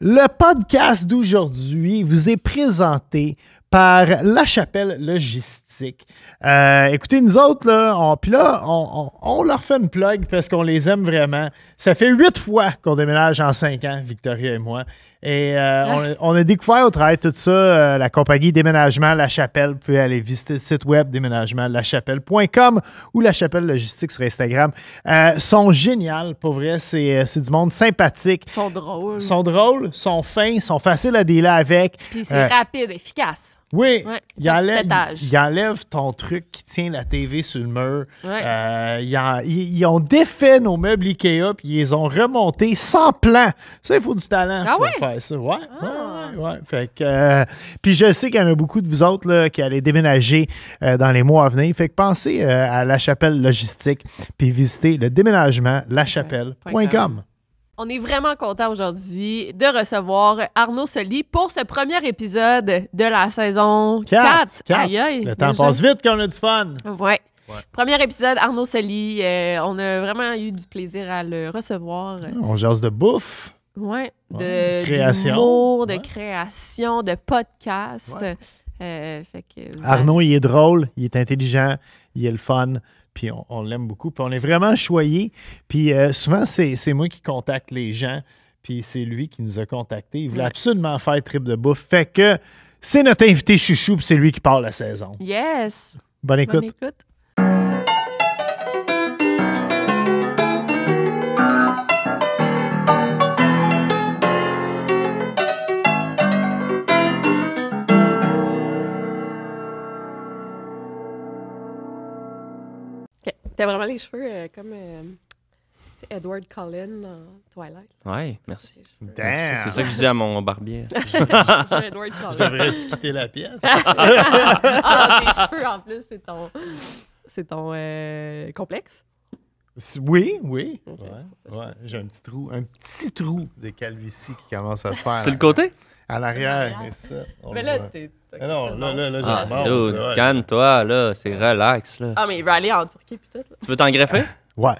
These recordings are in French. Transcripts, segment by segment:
Le podcast d'aujourd'hui vous est présenté par La Chapelle Logistique. Euh, écoutez, nous autres, là, on, là, on, leur fait une plug parce qu'on les aime vraiment. Ça fait huit fois qu'on déménage en cinq ans, Victoria et moi. Et euh, ah. on, a découvert au travail tout ça, euh, la compagnie Déménagement La Chapelle. Vous pouvez aller visiter le site web déménagementlachapelle.com ou La Chapelle Logistique sur Instagram. Euh, sont géniales, pour vrai. C'est, du monde sympathique. Ils sont drôles. Ils sont drôles, sont fins, sont faciles à dealer avec. Puis c'est rapide, efficace. Oui, ouais, il, enlève, ton truc qui tient la TV sur le mur. Euh, ils, ont défait nos meubles Ikea puis ils les ont remontés sans plan. Ça, il faut du talent ah pour faire ça. Ouais, ah. ouais, Fait euh, puis je sais qu'il y en a beaucoup de vous autres qui allez déménager euh, dans les mois à venir. Fait que pensez à La Chapelle Logistique puis visitez le déménagement lachapelle.com. On est vraiment content aujourd'hui de recevoir Arnaud Soli pour ce premier épisode de la saison 4. Aïe, le temps passe vite quand on a du fun. Ouais. Premier épisode, Arnaud Soli. Euh, on a vraiment eu du plaisir à le recevoir. On jase de bouffe. Oui, de création. de création, de podcast. Euh, Arnaud, il est drôle, il est intelligent, il est le fun puis on, l'aime beaucoup. Puis on est vraiment choyé. Puis euh, souvent, c'est moi qui contacte les gens, puis c'est lui qui nous a contactés. Il voulait absolument faire trip de bouffe. Fait que c'est notre invité chouchou, puis c'est lui qui parle la saison. Yes! Bonne écoute. Bonne écoute. T'as vraiment les cheveux euh, comme euh, Edward Cullen dans Twilight. Ouais, merci. C'est ça que je dis à mon barbier. Je devrais quitter la pièce? ah, tes cheveux, en plus, c'est ton, c'est ton euh, complexe? Oui, oui. J'ai un petit trou, un petit trou de calvitie qui commence à se faire. C'est le côté? À l'arrière, c'est ça. Mais là, t'es ah non, non non ah, c'est calme-toi, là, c'est relax, là. Ah, mais il va aller en Turquie, puis tout. Là. Tu veux t'en greffer? Ouais.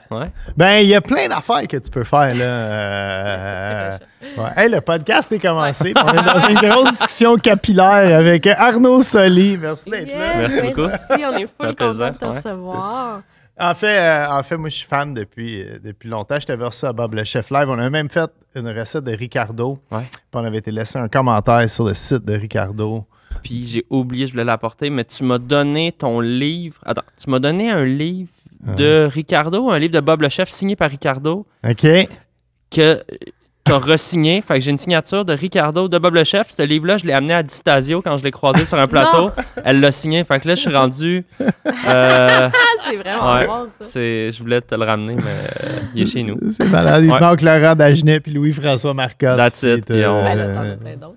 Ben, il y a plein d'affaires que tu peux faire, là. Euh, le podcast est commencé. On est dans une grosse discussion capillaire avec Arnaud Soli. Merci d'être là. Merci beaucoup. Merci, on est full de te recevoir. En fait, euh, en fait, moi, je suis fan depuis, euh, depuis longtemps. Je t'avais reçu à Bob le Chef Live. On a même fait une recette de Ricardo. Puis on avait été laissé un commentaire sur le site de Ricardo puis j'ai oublié, je voulais l'apporter, mais tu m'as donné ton livre. Attends, tu m'as donné un livre ah. de Ricardo, un livre de Bob le Chef signé par Ricardo. OK. Que tu as re-signé. Fait que j'ai une signature de Ricardo de Bob le Chef. Ce livre-là, je l'ai amené à Distasio quand je l'ai croisé sur un plateau. Elle l'a signé. Fait que là, je suis rendu. Euh, c'est vraiment ça. Je voulais te le ramener, mais euh, il est chez nous. C'est malade. Il manque Laurent Dagenet puis Louis-François Marcotte. That's Puis on, euh, as plein d'autres.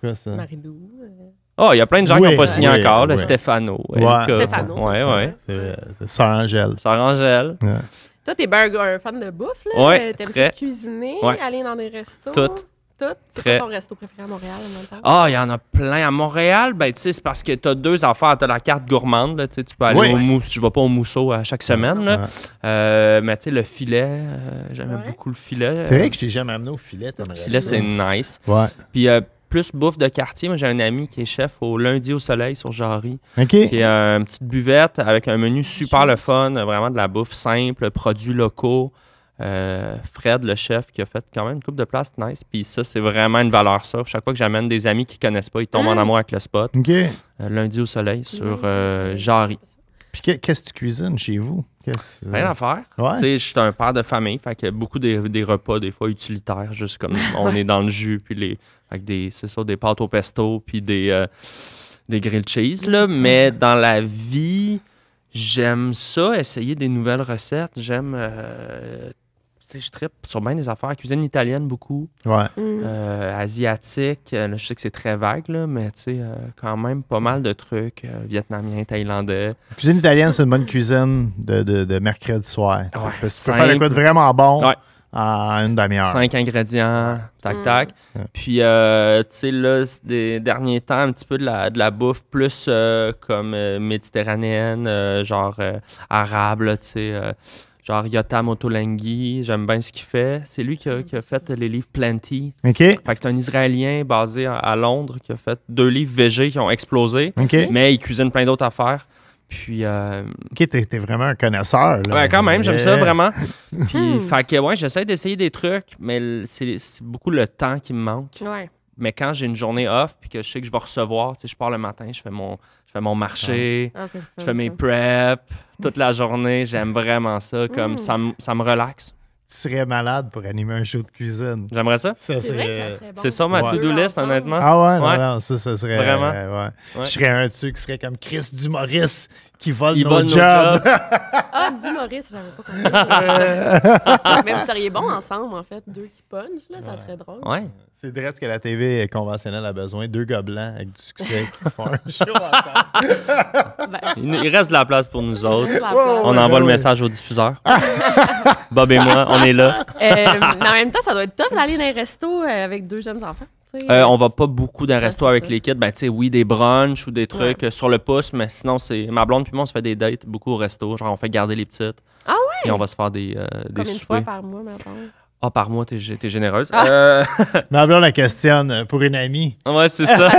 Quoi ça? Maridou oh, il y a plein de gens qui n'ont pas signé encore. Oui. Stefano. Ouais. Euh, ouais, C'est Sœur Angèle. Sœur Angèle. Toi, t'es burger un fan de bouffe, là. Ouais, T'aimes ça cuisiner, aller dans des restos. Tout. C'est quoi ton resto préféré à Montréal en même temps? Ah, il y en a plein. À Montréal, ben, tu sais, c'est parce que tu as deux affaires. Tu as la carte gourmande, tu peux aller au mousse. Je vais pas au mousseau à chaque semaine, euh, mais tu sais, le filet, euh, j'aime beaucoup le filet. C'est vrai que je t'ai jamais amené au filet, Le filet, c'est nice. Ouais. Puis, plus bouffe de quartier. Moi, j'ai un ami qui est chef au Lundi au Soleil sur Jarry. OK. Qui est euh, une petite buvette avec un menu super le fun, vraiment de la bouffe simple, produits locaux. Euh, Fred, le chef, qui a fait quand même une coupe de place nice. Puis ça, c'est vraiment une valeur, ça. Chaque fois que j'amène des amis qui connaissent pas, ils tombent en mmh. amour avec le spot. OK. Euh, lundi au soleil sur Jarry. Puis qu'est-ce que tu cuisines chez vous? Rien à faire. je suis un père de famille, fait que beaucoup des, repas, des fois utilitaires, juste comme on est dans le jus, puis les, des, c'est ça, des pâtes au pesto, puis des, euh, des grilled cheese, là. Mais dans la vie, j'aime ça, essayer des nouvelles recettes. J'aime euh, je tripe sur bien des affaires. Cuisine italienne beaucoup. Mm. Euh, asiatique. Euh, je sais que c'est très vague, mais euh, quand même pas mal de trucs. vietnamien, thaïlandais. Cuisine italienne, c'est une bonne cuisine de, de, de mercredi soir. Ça fait peux faire vraiment bon. à une demi-heure. Cinq ingrédients, tac, mm. tac. Puis, tu sais, là, des derniers temps, un petit peu de la, de la bouffe plus comme méditerranéenne, genre arabe, tu sais Genre Yotam Otolenghi, j'aime bien ce qu'il fait. C'est lui qui a, fait les livres Plenty. OK. Fait que c'est un Israélien basé à, Londres qui a fait deux livres VG qui ont explosé. Ok. Mais il cuisine plein d'autres affaires. Puis. Euh... Ok, t'es vraiment un connaisseur. Ouais, quand même, j'aime ça vraiment. Puis, fait que, ouais, j'essaie d'essayer des trucs, mais c'est beaucoup le temps qui me manque. Ouais. Mais quand j'ai une journée off, puis que je sais que je vais recevoir, tu sais, je pars le matin, je fais mon je fais mon marché, ah. Ah, je fais mes prep, toute la journée. J'aime vraiment ça. Comme mm. ça, me relaxe. Tu serais malade pour animer un show de cuisine. J'aimerais ça. c'est ça, ma to-do list, honnêtement. Ah ouais, Non, non, ça, ça serait. Vraiment. Je serais un de ceux qui serait comme Chris Dumoris qui volent Ils nos volent nos jobs. ah, dis Maurice, j'avais pas compris. Mais vous seriez bons ensemble, en fait. Deux qui punchent, là, ça serait drôle. Ouais. C'est direct ce que la TV conventionnelle a besoin. Deux gobelins avec du succès qui font un show ensemble. Ben, il, reste de la place pour nous autres. on envoie le message au diffuseur. Bob et moi, on est là. Euh, mais en même temps, ça doit être top d'aller dans un resto euh, avec deux jeunes enfants. Euh, on va pas beaucoup d'un resto avec l'équipe les kids. Ben, tu sais, oui, des brunchs ou des trucs euh, sur le pouce, mais sinon, c'est. Ma blonde puis moi, on se fait des dates beaucoup au resto. Genre, on fait garder les petites. Ah ouais? Et on va se faire des, euh, des fois par mois, ma blonde? Ah, par mois, t'es, es généreuse. Ah. Euh, la questionne pour une amie. Ah ouais, c'est ça.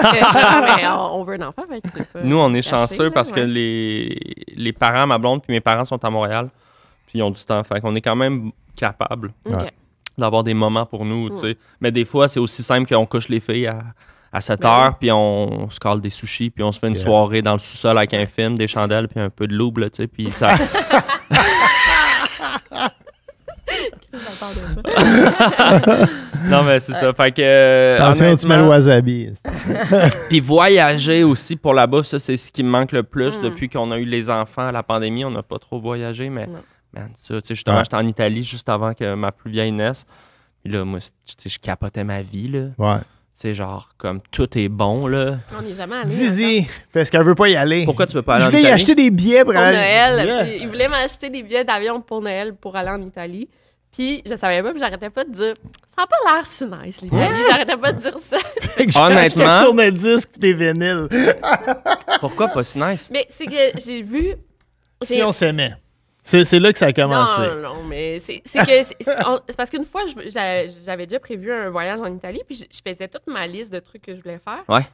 on, veut un enfant, ben, Nous, on est chanceux parce que les, les parents, ma blonde puis mes parents sont à Montréal. Puis ils ont du temps. Fait qu'on est quand même capable d'avoir des moments pour nous, tu hmm. sais. Mais des fois, c'est aussi simple qu'on couche les filles à, 7 ben heures, puis on se colle des sushis, puis on se fait une soirée dans le sous-sol avec un film, des chandelles, puis un peu de louble, tu sais, puis ça... non, mais c'est ça. Fait que. Attention, tu mets le wasabi. Puis voyager aussi pour la bas ça, c'est ce qui me manque le plus hmm. depuis qu'on a eu les enfants à la pandémie. On n'a pas trop voyagé, mais man, ça, tu sais, justement, j'étais en Italie juste avant que ma plus vieille naisse. là, moi, je capotais ma vie, là. Ouais. C'est genre, comme tout est bon, là. On n'est jamais allé. Zizi, hein, parce qu'elle veut pas y aller. Pourquoi tu veux pas aller en Italie? Je voulais y acheter des billets pour, Noël. il voulait m'acheter des billets d'avion pour Noël pour aller en Italie. Puis je savais pas, puis j'arrêtais pas de dire ça n'a pas l'air si nice l'Italie. J'arrêtais pas de dire ça. Honnêtement, je un disque des vinyles. Pourquoi pas si nice Mais c'est que j'ai vu si on s'aimait. C'est là que ça a commencé. Non, non, mais c'est parce qu'une fois, j'avais déjà prévu un voyage en Italie, puis je, faisais toute ma liste de trucs que je voulais faire. Ouais.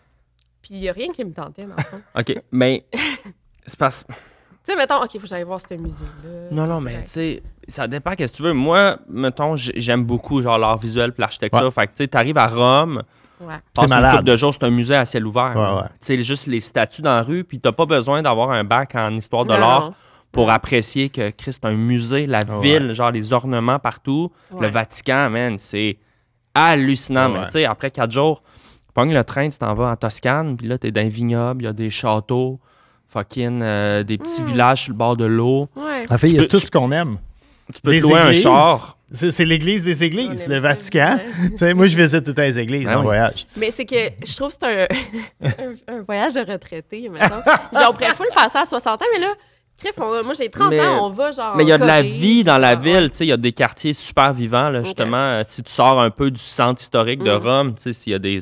Puis il n'y a rien qui me tentait, dans le fond. OK, mais c'est parce... Tu sais, mettons, OK, faut que j'aille voir ce musée là Non, non, mais tu sais, ça dépend qu'est-ce que tu veux. Moi, mettons, j'aime beaucoup genre l'art visuel puis l'architecture. Fait que tu sais, t'arrives à Rome... Ouais. C'est Une couple de jours, c'est un musée à ciel ouvert. Ouais, Tu sais, juste les statues dans la rue, puis t'as pas besoin d'avoir un bac en histoire de l'art pour apprécier que Christ, un musée, la ville, genre les ornements partout. Le Vatican, man, c'est hallucinant. Mais tu sais, après quatre jours, pogne le train, tu t'en vas en Toscane, puis là, t'es dans un vignoble, il y a des châteaux, fucking euh, des petits mm. villages sur le bord de l'eau. En fait, il y a tout ce qu'on aime. Tu peux te un char. C'est l'église des églises, le Vatican. moi, je visite toutes les églises ben en voyage. Mais c'est que je trouve que c'est un, voyage de retraité, maintenant. Genre, on le faire ça à 60 ans, mais là, moi j'ai 30 mais, ans, on va genre. Mais il y a de la vie dans la ville, tu sais, il y a des quartiers super vivants, justement. Euh, si tu sors un peu du centre historique de mhm. Rome, tu sais, s'il y a des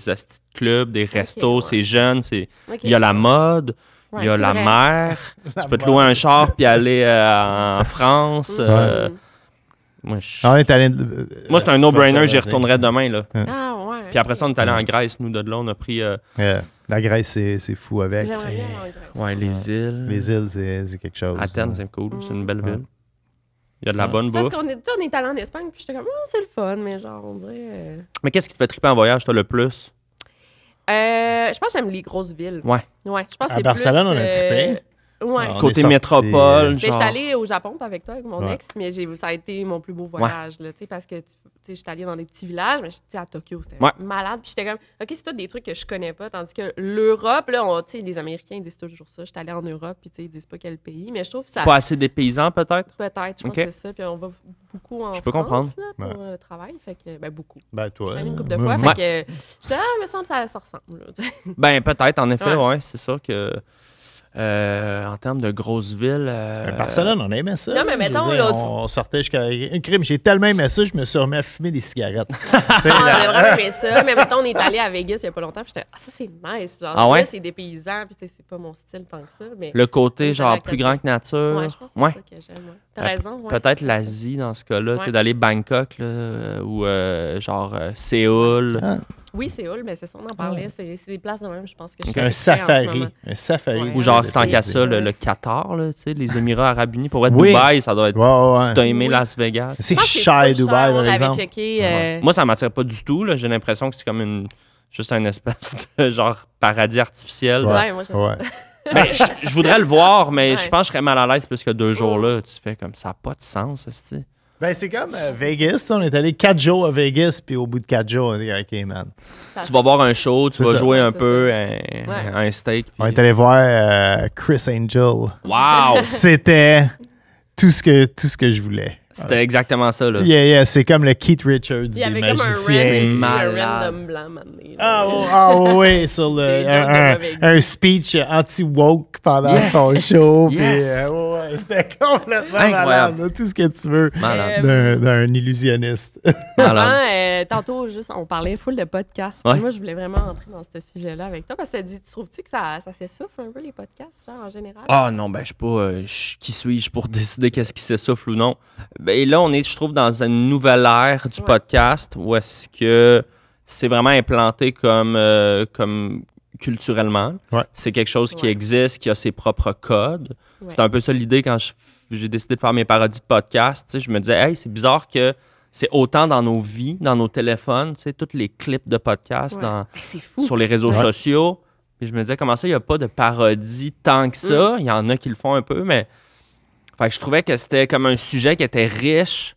clubs, des restos, c'est jeune, c'est. Il y a la mode. il y a la mer. tu peux te louer un char puis aller en France. Moi, c'est un euh, no-brainer, j'y retournerai demain. Là. Ah, puis après ça, on est allé en Grèce, nous, de là, on a pris. Euh, la Grèce, c'est fou avec. ouais, les îles. Les îles, c'est quelque chose. Athènes, c'est cool. C'est une belle ville. Il y a de la bonne bouffe. Parce qu'on est, on est allé en Espagne, puis j'étais comme, oh, c'est le fun, mais genre, on dirait. Euh, mais qu'est-ce qui te fait triper en voyage, toi, le plus? Euh, je pense que j'aime les grosses villes. Ouais. Ouais, je pense c'est à Barcelone, on a euh, trippé. Côté métropole. Euh, genre... J'étais allée au Japon avec toi, avec mon ex, mais ça a été mon plus beau voyage. parce que j'étais allée dans des petits villages, mais j'étais à Tokyo, c'était malade. Puis j'étais comme, OK, c'est tout des trucs que je connais pas. Tandis que l'Europe, là, on, les Américains disent toujours ça. J'étais allée en Europe, puis ils disent pas quel pays. Mais je trouve ça. Pas assez des paysans, peut-être? Peut-être, je pense que c'est ça. Puis on va beaucoup en je peux France, comprendre. Là, pour le euh, travail. Fait que, ben, beaucoup. Ben, toi. J'en une euh, couple de fois. Fait que, je ah, me semble que ça ressemble. ben, peut-être, en effet, ouais, c'est sûr que. Euh, en termes de grosses villes. Euh, euh, Barcelone, on aimait ça. Non, mais mettons l'autre. On sortait jusqu'à. Une crime, j'ai tellement aimé ça, je me suis remis à fumer des cigarettes. on a ah, vraiment aimé ça. Mais mettons, on est allé à Vegas il n'y a pas longtemps, j'étais, ah, ça, c'est nice. Genre, ah c'est des paysans, puis c'est pas mon style tant que ça. Mais Le côté, genre, plus grand que nature. Ouais, je pense que c'est ça que j'aime. T'as raison. Peut-être l'Asie dans ce cas-là, tu sais, d'aller Bangkok, ou genre Séoul. Ah. Oui, c'est cool mais c'est ça, on en ah parlait. C'est des places de même, je pense que je Un safari. Un safari. Ou genre, tant qu'à ça, le, Qatar, tu sais, les Émirats Arabes Unis. Pour être Dubaï, ça doit être. Si as aimé Las Vegas. C'est cher, Dubaï, par exemple. Euh, moi, ça m'attire pas du tout. J'ai l'impression que c'est comme une juste un espèce de genre paradis artificiel. Ouais, moi je ouais. mais je, voudrais le voir, mais je pense que je serais mal à l'aise parce que deux jours là. Tu fais comme ça n'a pas de sens, ce ben, c'est comme euh, Vegas. On est allé 4 jours à Vegas, puis au bout de 4 jours, on a dit OK, man. Tu vas voir un show, tu vas jouer un peu un, un steak. On est allé voir euh, Chris Angel. Wow! C'était tout ce que tout ce que je voulais. C'était exactement ça, là. Yeah, yeah, c'est comme le Keith Richards Il y avait comme un random blanc ah oh, ah oh, oui, sur le, un, speech anti-woke pendant son show. Euh, ouais, c'était complètement malade, tout ce que tu veux d'un illusionniste. Euh, tantôt, juste, on parlait full de podcasts. Moi, je voulais vraiment entrer dans ce sujet-là avec toi parce que dit, tu trouves-tu que ça, ça s'essouffle un peu, les podcasts, en général? Ah non, ben, je suis pas, euh, qui suis-je pour décider qu'est-ce qui s'essouffle ou non? et ben, là, on est, je trouve, dans une nouvelle ère du podcast où est-ce que c'est vraiment implanté comme, euh, comme culturellement. C'est quelque chose qui existe, qui a ses propres codes. C'est un peu ça l'idée quand j'ai décidé de faire mes parodies de podcast. Je me disais, hey, c'est bizarre que c'est autant dans nos vies, dans nos téléphones, tous les clips de podcast dans, sur les réseaux sociaux. Mais je me disais, comment ça, il n'y a pas de parodie tant que ça? Mm. Il y en a qui le font un peu, mais fait je trouvais que c'était comme un sujet qui était riche,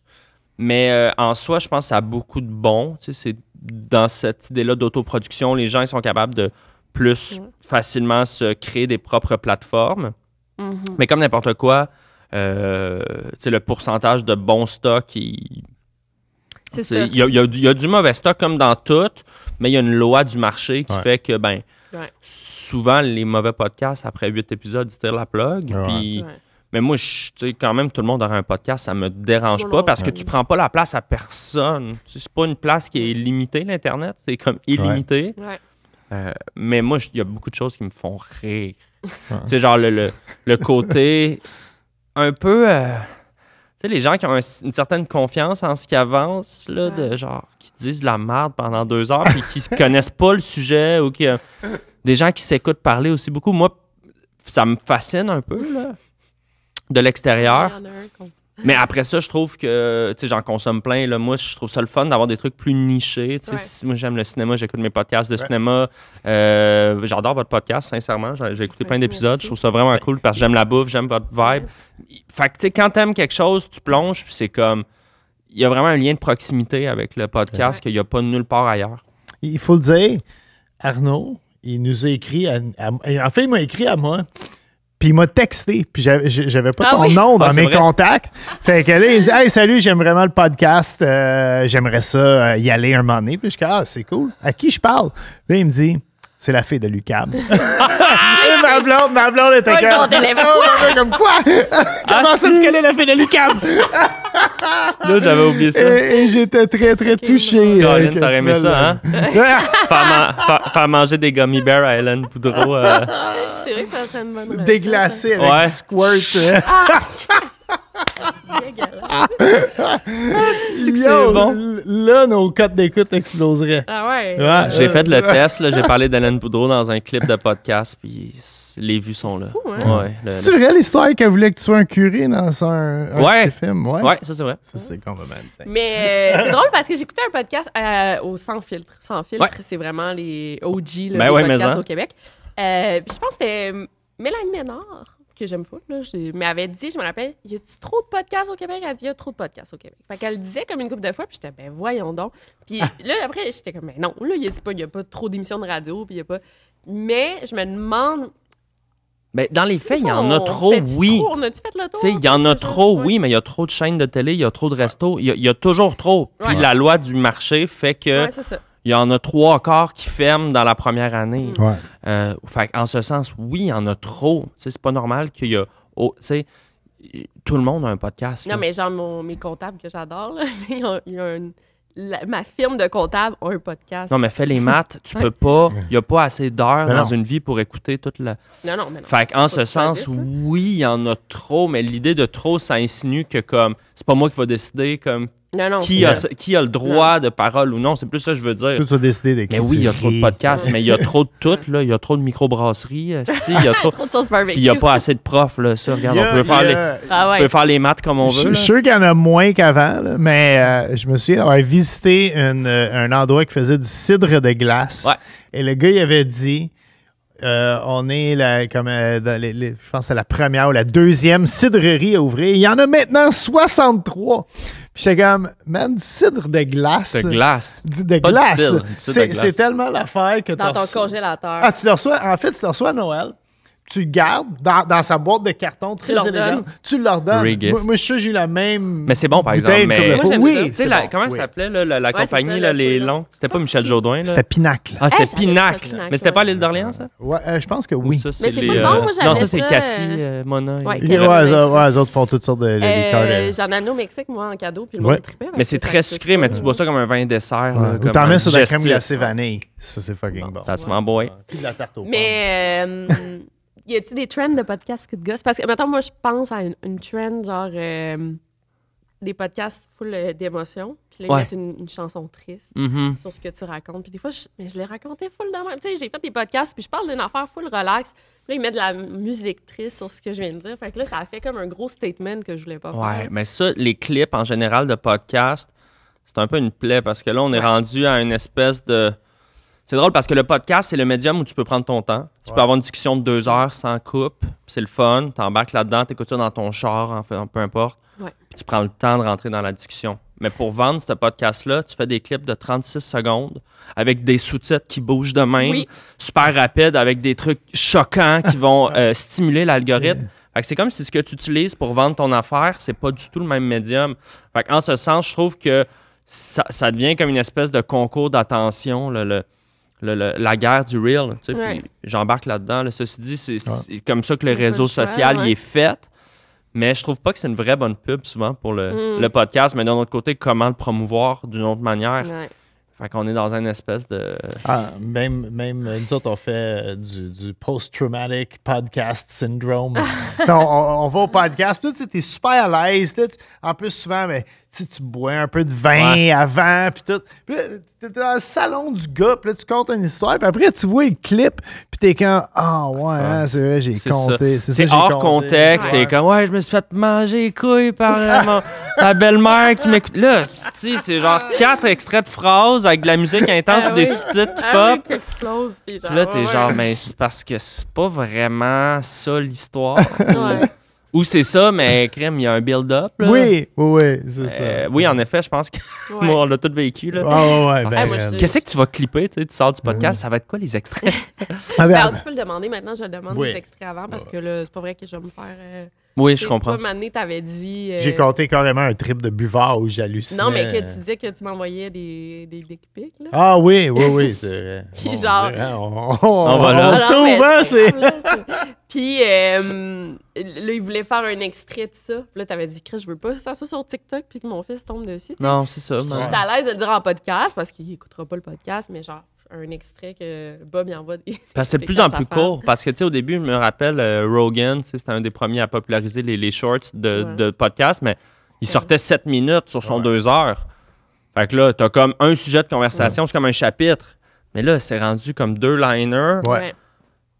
mais euh, en soi, je pense que ça a beaucoup de bon. c'est dans cette idée-là d'autoproduction, les gens ils sont capables de plus mm. facilement se créer des propres plateformes. Mm-hmm. Mais comme n'importe quoi, euh, le pourcentage de bons stocks il, il y, a du mauvais stock comme dans tout, mais il y a une loi du marché qui fait que ben souvent les mauvais podcasts après huit épisodes ils tirent la plug. Mais moi, je, quand même, tout le monde aura un podcast, ça me dérange pas parce que ah tu prends pas la place à personne. C'est pas une place qui est limitée, l'Internet. C'est comme illimité. Euh, mais moi, il y a beaucoup de choses qui me font rire. C'est genre le, côté un peu. Euh, tu sais, les gens qui ont une certaine confiance en ce qui avance, là, de genre, qui disent de la merde pendant deux heures, puis qui connaissent pas le sujet, ou qui. Euh, des gens qui s'écoutent parler aussi beaucoup. Moi, ça me fascine un peu, là de l'extérieur. Mais après ça, je trouve que, j'en consomme plein. Moi, je trouve ça le fun d'avoir des trucs plus nichés. Moi, j'aime le cinéma, j'écoute mes podcasts de cinéma. Euh, j'adore votre podcast, sincèrement. J'ai écouté plein d'épisodes. Je trouve ça vraiment cool parce que j'aime la bouffe, j'aime votre vibe. Fait que, tu sais, quand t'aimes quelque chose, tu plonges, c'est comme. Il y a vraiment un lien de proximité avec le podcast qu'il n'y a pas nulle part ailleurs. Il faut le dire, Arnaud, il nous a écrit. À, en fait il m'a écrit à moi. Puis il m'a texté, puis j'avais pas ah ton nom dans ah, mes contacts. Fait que là, il me dit Hey, salut, j'aime vraiment le podcast, euh, j'aimerais ça euh, y aller un moment donné. Puis je dis Ah, c'est cool, à qui je parle Là, il me dit C'est la fille de Lucam. ma blonde, ma blonde était comme. quoi ah, Comment ça, tu connais la fille de Lucam Là, j'avais oublié ça. Et, et j'étais très, très okay, touché. Euh, Caroline, t'aurais aimé ça, hein? faire, man, faire, manger des gummy bears à Hélène Boudreau. Euh... C'est vrai que ça serait une bonne Déglacer avec ouais. squirt. Ah! Ah, c'est bon. Là, nos cotes d'écoute exploseraient. Ah ouais. Euh, j'ai fait le test, j'ai parlé d'Hélène Boudreau dans un clip de podcast, puis les vues sont là. C'est hein? vrai l'histoire qu'elle voulait que tu sois un curé dans un, un film. Ouais. ouais, ça c'est vrai. Ça c'est quand Mais euh, c'est drôle parce que j'écoutais un podcast euh, au Sans Filtre. Sans Filtre, c'est vraiment les OG, le ben au Québec. je pense que c'était Mélanie Ménard que j'aime pas, là, je... mais avait dit, je me rappelle, y a-tu trop de podcasts au Québec? Elle dit, y a trop de podcasts au Québec. Fait qu'elle le disait comme une couple de fois, puis j'étais, ben voyons donc. Puis ah. là, après, j'étais comme, ben non, là, il n'y a, a, pas trop d'émissions de radio, puis il a pas. Mais je me demande. Ben, dans les faits, il y en a trop, oui. On a-tu fait le tour? Il y en a trop, oui, mais il y a trop de chaînes de télé, il y a trop de restos, il y, a toujours trop. Puis la loi du marché fait que. Ouais, il y en a trois quarts qui ferment dans la première année. Euh, en ce sens, oui, il y en a trop. C'est pas normal qu'il y a. tout le monde a un podcast. Non, mais genre, mes comptables que j'adore, il y a, ma firme de comptable a un podcast. Non, mais fais les maths, tu peux pas. Il n'y a pas assez d'heures dans une vie pour écouter toute la. Non, non, mais en ce sens, oui, il y en a trop, mais l'idée de trop, ça insinue que comme c'est pas moi qui va décider comme non, non. Qui, a, qui a le droit de parole ou non, c'est plus ça que je veux dire. Tout ça décidé des Mais oui, il y a trop de podcasts, mais il y a trop de tout, là. Il y a trop de microbrasseries, il y a trop. il n'y a pas assez de profs, là. Ça, regarde, on, peut les, ah on peut, faire les, maths comme on veut. Je suis sûr qu'il y en a moins qu'avant, mais euh, je me suis, dit, visité une, euh, un endroit qui faisait du cidre de glace. Et le gars, il avait dit. Euh, on est la, comme dans les, je pense c'est la première ou la deuxième cidrerie à ouvrir. Il y en a maintenant 63. J'étais comme, man, du cidre de glace. De glace. de glace. C'est tellement l'affaire que Dans ton congélateur. Ah, tu le reçois, en fait, tu le reçois à Noël tu gardes dans, dans, sa boîte de carton très élégante. Tu leur donnes. Moi, je suis j'ai eu la même. Mais c'est bon, par exemple. Mais... oui, c'est comment ça s'appelait la, compagnie, là, les longs C'était pas Michel Jourdain. C'était Pinacle. Ah, c'était Pinacle. Mais c'était pas l'île d'Orléans, ça euh, je pense que oui. mais c'est bon, moi, euh, Non, ça, c'est Cassie, euh, Mona. Ouais, les autres font toutes sortes de. J'en ai au Mexique, moi, en cadeau, puis le Mais c'est très sucré, mais tu bois ça comme un vin dessert. T'en mets ça dans la crème glacée vanille. Ça, c'est fucking bon. Ça se boy. Puis la Mais y a-tu des trends de podcasts que de gosses? Parce que, maintenant moi, je pense à une, trend, genre, euh, des podcasts full d'émotion, euh, d'émotions, puis là, ils mettent une, chanson triste mm-hmm. sur ce que tu racontes. Puis des fois, je, mais je l'ai raconté full de même. Tu sais, j'ai fait des podcasts, puis je parle d'une affaire full relax. Puis là, ils mettent de la musique triste sur ce que je viens de dire. Fait que là, ça fait comme un gros statement que je voulais pas faire. ouais, mais ça, les clips en général de podcasts, c'est un peu une plaie parce que là, on est rendu à une espèce de c'est drôle parce que le podcast, c'est le médium où tu peux prendre ton temps. Tu peux avoir une discussion de deux heures sans coupe. C'est le fun. T'embarques là-dedans, t'écoutes ça dans ton char, en fait, peu importe. Puis tu prends le temps de rentrer dans la discussion. Mais pour vendre ce podcast-là, tu fais des clips de 36 secondes avec des sous-titres qui bougent de même, super rapides, avec des trucs choquants qui vont euh, stimuler l'algorithme. Fait que c'est comme si ce que tu utilises pour vendre ton affaire, c'est pas du tout le même médium. Fait en ce sens, je trouve que ça, ça, devient comme une espèce de concours d'attention. le, la guerre du real. Tu J'embarque là-dedans. ceci dit, c'est comme ça que le réseau social est fait. Mais je trouve pas que c'est une vraie bonne pub souvent pour le, mm. podcast. Mais d'un autre côté, comment le promouvoir d'une autre manière? Fait qu'on est dans une espèce de. Ah, même, même nous autres, on fait euh, du, post-traumatic podcast syndrome. on, va au podcast, tu es super à l'aise. En plus, souvent, mais tu, tu bois un peu de vin avant, puis tout. Puis t'es dans le salon du gars, puis là, tu comptes une histoire, puis après, tu vois le clip, puis t'es comme, ah ouais, ah. Hein, c'est vrai, j'ai compté. C'est hors contexte, t'es comme, ouais, je me suis fait manger les couilles par euh, ma, belle-mère qui m'écoute. Là, tu c'est genre ah. quatre extraits de phrases avec de la musique intense, ah des sous-titres pop. genre, là, t'es genre, mais c'est parce que c'est pas vraiment ça l'histoire. ouais. Ou c'est ça, mais crème, il y a un build-up. Oui, oui, oui, c'est euh, ça. oui, en effet, je pense que on l'a tout vécu. Là. ouais, ben, Qu'est-ce que tu vas clipper? Tu, sais, tu sors du ben podcast, ça va être quoi les extraits? Ah, ben, ah, tu peux le demander maintenant, je demande les extraits avant parce que là, c'est pas vrai que je vais me faire. Euh, oui, je comprends. tu t'avais dit. Euh, J'ai compté carrément un trip de buvard où j'hallucinais. Non, mais que tu disais que tu m'envoyais des, des dick pics, là. Ah oui, oui, oui, c'est Puis genre. Hein, on, on, ah, va là. Ben, hein, c'est. Puis euh, là, il voulait faire un extrait de ça. Puis là, t'avais dit, Chris, je veux pas que ça, soit sur TikTok, puis que mon fils tombe dessus. Non, c'est ça. Je suis à l'aise de le dire en podcast parce qu'il écoutera pas le podcast, mais genre, un extrait que Bob y envoie. c'est de plus en plus court. Parce que, tu sais, au début, je me rappelle euh, Rogan, c'était un des premiers à populariser les, shorts de, podcast, mais il sortait 7 minutes sur son 2 heures. Fait que là, t'as comme un sujet de conversation, c'est comme un chapitre. Mais là, c'est rendu comme deux liners. Ouais.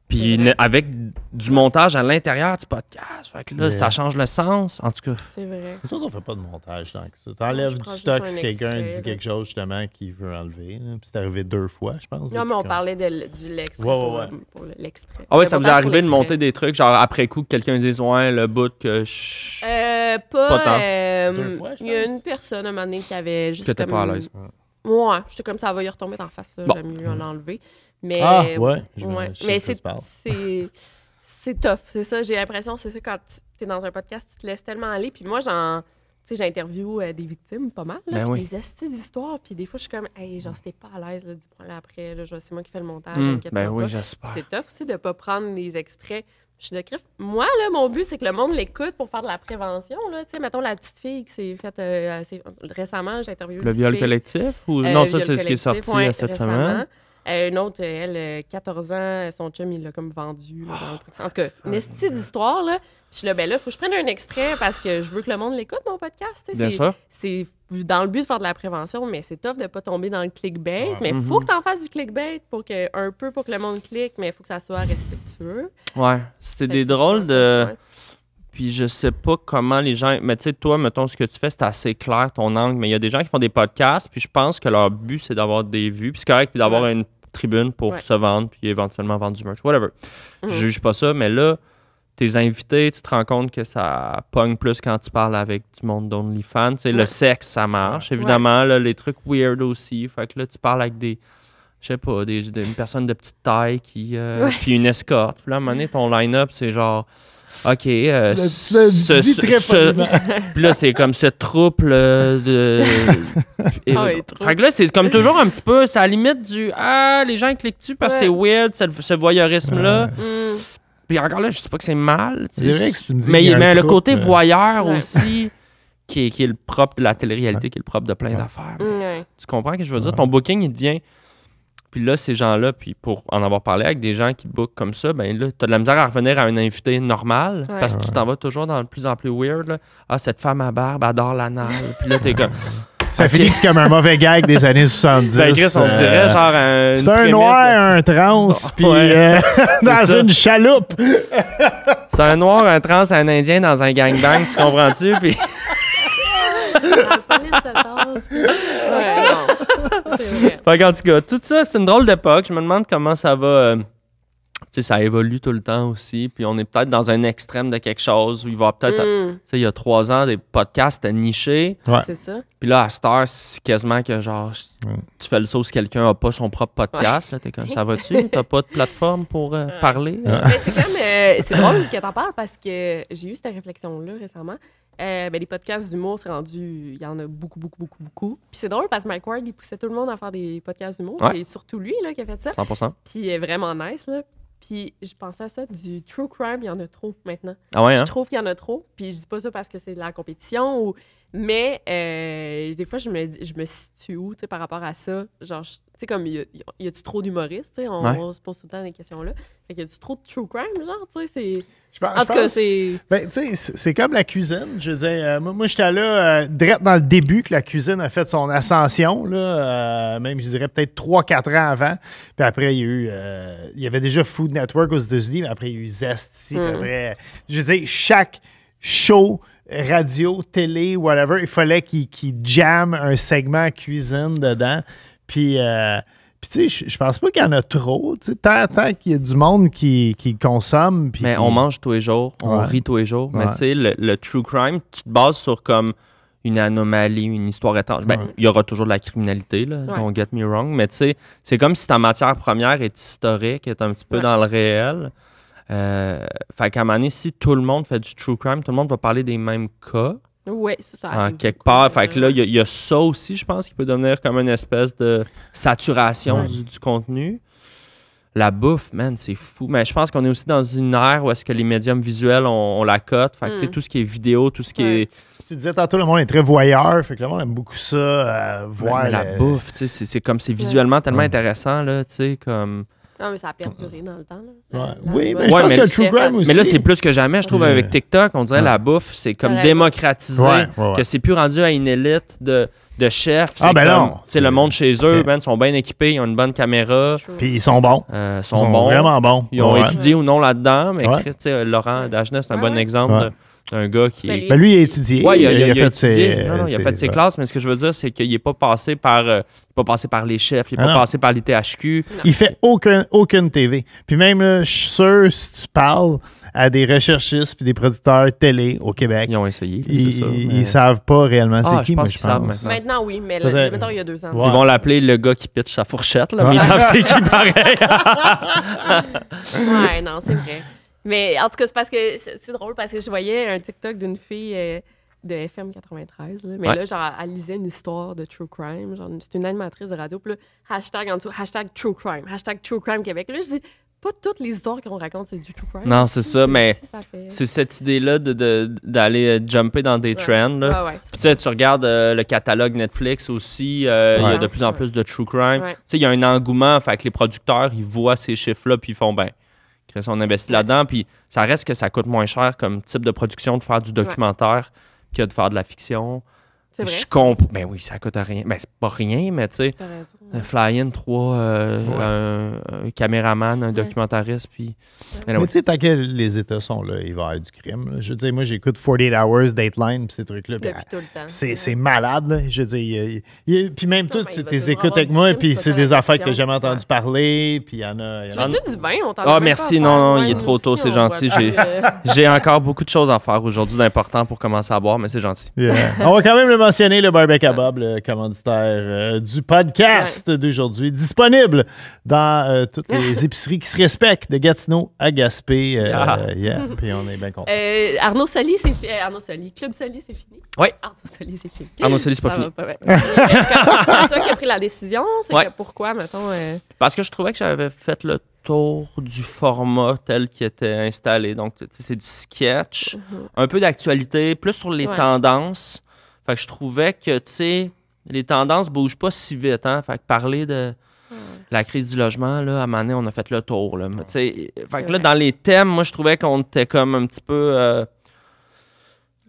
Puis avec du montage à l'intérieur du podcast. là, ça change le sens. En tout cas, C'est vrai. Nous qu'on ne fait pas de montage tant que ça. T'enlèves du stock si quelqu'un dit quelque chose justement qu'il veut enlever. Puis c'est arrivé deux fois, je pense. Non, mais on parlait de du l'extrait. Ouais, ouais, pour- Pour, l'extrait. ah oui, ça vous est arrivé de monter des trucs, genre après coup, que quelqu'un dise Ouais, le bout que je. Euh, pas. Euh, deux fois, je il y a une personne à un moment donné qui avait juste. Que pas à l'aise. Ouais, j'étais comme ça, va y retomber en face. j'ai J'aime mieux en enlever. Mais, ah, ouais. c'est, tough, c'est ça. J'ai l'impression, c'est ça, quand tu es dans un podcast, tu te laisses tellement aller. Puis moi, j'en. Tu sais, euh, des victimes pas mal, ben des astuces d'histoire. Puis des fois, je suis comme, hey, genre, c'était pas à l'aise, là, du après, c'est moi qui fais le montage, hmm, ben oui, j'espère. C'est tough aussi de pas prendre des extraits. Je suis Moi, là, mon but, c'est que le monde l'écoute pour faire de la prévention. Tu sais, mettons la petite fille qui s'est faite euh, récemment, j'ai interviewé. Le viol collectif euh, non, ça, c'est ce qui est sorti cette semaine. Euh, une autre, euh, elle, 14 euh, ans, son chum, il l'a comme vendu. dans le... Ah, en tout cas, une petite histoire, là. Puis là, ben là, faut que je prenne un extrait parce que je veux que le monde l'écoute, mon podcast. Bien C'est dans le but de faire de la prévention, mais c'est tough de pas tomber dans le clickbait. mais il mm-hmm. faut que tu en fasses du clickbait pour que, un peu pour que le monde clique, mais il faut que ça soit respectueux. Ouais. C'était des drôles de puis je sais pas comment les gens. Mais tu sais, toi, mettons, ce que tu fais, c'est assez clair ton angle, mais il y a des gens qui font des podcasts, puis je pense que leur but, c'est d'avoir des vues, puis c'est correct, puis d'avoir une tribune pour se vendre, puis éventuellement vendre du merch, whatever. Je mhm. juge pas ça, mais là, tes invités, tu te rends compte que ça pogne plus quand tu parles avec du monde d'OnlyFans. c'est Le sexe, ça marche, évidemment, les trucs weird aussi. Fait que là, tu parles avec des je sais pas, des, une personne de petite taille qui. Euh, puis une escorte. Puis là, à un moment donné, ton line-up, c'est genre OK. Euh, là, c'est comme ce ah trouble de. là, c'est comme toujours un petit peu. C'est à la limite du. Ah, les gens cliquent dessus parce que c'est weird, ce, voyeurisme-là. Mm. Puis encore là, je sais pas que c'est mal. mais, mais le côté euh, voyeur aussi. Qui est, qui est, le propre de la télé-réalité, qui est le propre de plein d'affaires. Tu comprends ce que je veux dire? Ton booking, il devient puis là, ces gens-là, puis pour en avoir parlé avec des gens qui bookent comme ça, ben là, t'as de la misère à revenir à une invité normale, parce que tu t'en vas toujours dans le plus en plus weird. Là. Ah, cette femme à barbe adore l'anal. Puis là, t'es comme. Ça okay. finit comme un mauvais gag des années 70. Ben, Chris, on euh, dirait genre un. C'est un noir, un trans, puis euh, dans une chaloupe. C'est un noir, un trans, un indien dans un gangbang, tu comprends-tu? Puis. ouais, non. Fait en tout cas, tout ça, c'est une drôle d'époque. Je me demande comment ça va. Euh, ça évolue tout le temps aussi. Puis on est peut-être dans un extrême de quelque chose. Où il va peut-être. Mm. Tu sais, il y a trois ans, des podcasts nichés. C'est ça. Puis là, à Star, c'est quasiment que genre, tu fais le saut si quelqu'un n'a pas son propre podcast. T'es comme, ça va-tu? T'as pas de plateforme pour euh, parler? Mais euh, c'est drôle que t'en parles parce que j'ai eu cette réflexion-là récemment. Euh, ben, les podcasts d'humour, c'est rendu. Il y en a beaucoup, beaucoup, beaucoup, beaucoup. Puis c'est drôle parce que Mike Ward, il poussait tout le monde à faire des podcasts d'humour. C'est surtout lui qui a fait ça. 100 Puis il est vraiment nice. Là. Puis je pensais à ça, du true crime, il y en a trop maintenant. Ah ouais, hein? Je trouve qu'il y en a trop. Puis je dis pas ça parce que c'est de la compétition ou mais euh, des fois, je me, je me situe où par rapport à ça. Genre, tu sais, comme, y a-tu trop d'humoristes? On, on se pose tout le temps des questions-là. Fait qu'il y a-tu trop de true crime? Genre, tu sais, c'est. Je pense, en tout cas, c'est. Ben, tu sais, c'est comme la cuisine. Je veux euh, moi, j'étais là, euh, direct dans le début que la cuisine a fait son ascension, là, même, je dirais, peut-être 3-4 ans avant. Puis après, il y a eu. il y avait déjà Food Network aux États-Unis, mais après, il y a eu Zesty. Mm. après, je veux dire, chaque show radio, télé, whatever, il fallait qu'il jamme un segment cuisine dedans. Puis, euh, tu sais, je pense pas qu'il y en a trop. Tu sais, tant, qu'il y a du monde qui, consomme. mais on mange tous les jours, on rit tous les jours. Mais tu sais, le, true crime, tu te bases sur comme une anomalie, une histoire étrange. Ben, il y aura toujours de la criminalité, là, don't get me wrong. Mais tu sais, c'est comme si ta matière première est historique, est un petit peu dans le réel. Euh, fait qu'à un moment donné, si tout le monde fait du true crime, tout le monde va parler des mêmes cas. Oui, c'est ça. En quelque part. Fait que là, il y, a ça aussi, je pense, qui peut devenir comme une espèce de saturation du, contenu. La bouffe, man, c'est fou. Mais je pense qu'on est aussi dans une ère où est-ce que les médiums visuels, on, la cote. Fait que, tu sais, mm. tout ce qui est vidéo, tout ce qui est tu disais tantôt, le monde est très voyeur. Fait que le monde aime beaucoup ça, euh, voir. la bouffe, tu sais, c'est comme c'est visuellement tellement intéressant, là, tu sais, comme. Non, mais ça a perduré dans le temps. Là. Oui, mais je pense que le true crime aussi. Mais là, c'est plus que jamais, je trouve, avec TikTok. On dirait la bouffe, c'est comme démocratisé, que c'est plus rendu à une élite de, de chefs. Ah, ben comme, non. C'est le monde chez eux, ils sont bien équipés, ils ont une bonne caméra. Puis ils sont bons. sont euh, ils sont vraiment bons. Ils ont étudié ou non là-dedans, mais Laurent Dagenet, c'est un ah bon exemple. De, un gars qui. Ben, est... lui, il a étudié. Ouais, il, a, fait ses. il a fait ses euh, classes, mais ce que je veux dire, c'est qu'il n'est pas passé par. Euh, pas passé par les chefs, il n'est ah pas passé par l'ITHQ. Il fait aucun, aucune TV. Puis même, je suis sûr, si tu parles à des recherchistes puis des producteurs télé au Québec. Ils ont essayé. Ils, ça, savent pas réellement c'est ah, qui, je pense. Moi, je pense. Savent maintenant. oui, mais il y a deux ans. Ils vont l'appeler le gars qui pitch sa fourchette, mais ils savent c'est qui pareil. ouais, non, c'est vrai. Mais en tout cas, c'est parce que c'est drôle parce que je voyais un TikTok d'une fille euh, de FM 93, mais là, genre, elle lisait une histoire de true crime. Genre, c'est une animatrice de radio. Puis là, hashtag en dessous, hashtag true crime, hashtag true crime Québec. Là, je dis, pas toutes les histoires qu'on raconte, c'est du true crime. Non, c'est ça, mais c'est cette idée-là d'aller de, d'aller euh, jumper dans des trends. Là. Puis tu sais, tu regardes euh, le catalogue Netflix aussi, il y a de plus en plus de true crime. Tu sais, il y a un engouement, fait que les producteurs, ils voient ces chiffres-là, puis ils font, ben, on investit là-dedans, puis ça reste que ça coûte moins cher comme type de production de faire du documentaire que de faire de la fiction. C'est vrai. Je comprends. Ben oui, ça coûte rien. Ben, c'est pas rien, mais tu sais, euh, Fly-in, trois, euh, un, caméraman, un documentariste. Puis... Mais, tu sais, tant que les États sont là, il va y avoir du crime. Je veux moi, j'écoute 48 Hours, Dateline, ces trucs-là. C'est malade. Je dis, dire, puis même toi, tu les écoutes avec moi, puis c'est des affaires que j'ai jamais entendu parler. Puis il y en a. Y du vin? On ah, merci. Non, non, il est trop tôt, c'est gentil. J'ai encore beaucoup de choses à faire aujourd'hui d'important pour commencer à boire, mais c'est gentil. On va quand même le mentionner, le barbecue à Bob, le commanditaire euh, du podcast d'aujourd'hui, disponible dans euh, toutes les épiceries qui se respectent, de Gatineau à Gaspé. Euh, ah. puis on est bien content. Euh, Arnaud Soli, euh, c'est fini. Arnaud Soli, Club Soli, c'est fini. Oui. Arnaud Soli, c'est fini. Arnaud Soli, c'est pas ah, fini. Bah, c'est toi qui as pris la décision. C'est pourquoi, mettons. Parce que je trouvais que j'avais fait le tour du format tel qu'il était installé. Donc, c'est du sketch, mhm. un peu d'actualité, plus sur les tendances. Fait que je trouvais que, tu sais, les tendances bougent pas si vite. Hein? Fait parler de la crise du logement, là, à Manet, on a fait le tour. Là. Fait que là, dans les thèmes, moi, je trouvais qu'on était comme un petit peu. Euh,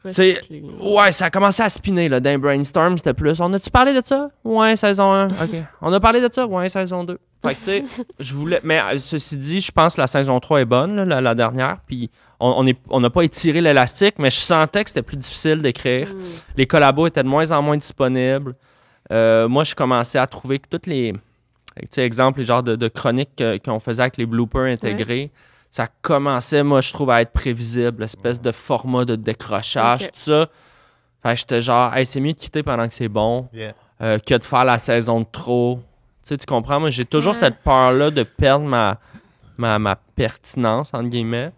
ouais, ça a commencé à spinner là, d'un brainstorm, c'était plus. On a-tu parlé de ça? Ouais, saison 1. on a parlé de ça? Ouais, saison 2. Fait que tu sais, je voulais. Mais euh, ceci dit, je pense que la saison 3 est bonne, la, dernière. Puis on n'a on pas étiré l'élastique, mais je sentais que c'était plus difficile d'écrire. Mm. Les collabos étaient de moins en moins disponibles. Euh, moi, je commençais à trouver que toutes les. exemples les genres de, chroniques qu'on faisait avec les bloopers intégrés. Ça commençait, moi, je trouve, à être prévisible, espèce de format de décrochage, tout ça. Fait j'étais genre, hey, c'est mieux de quitter pendant que c'est bon euh, que de faire la saison de trop. Tu tu comprends? Moi, j'ai toujours cette peur-là de perdre ma, ma, pertinence, entre guillemets.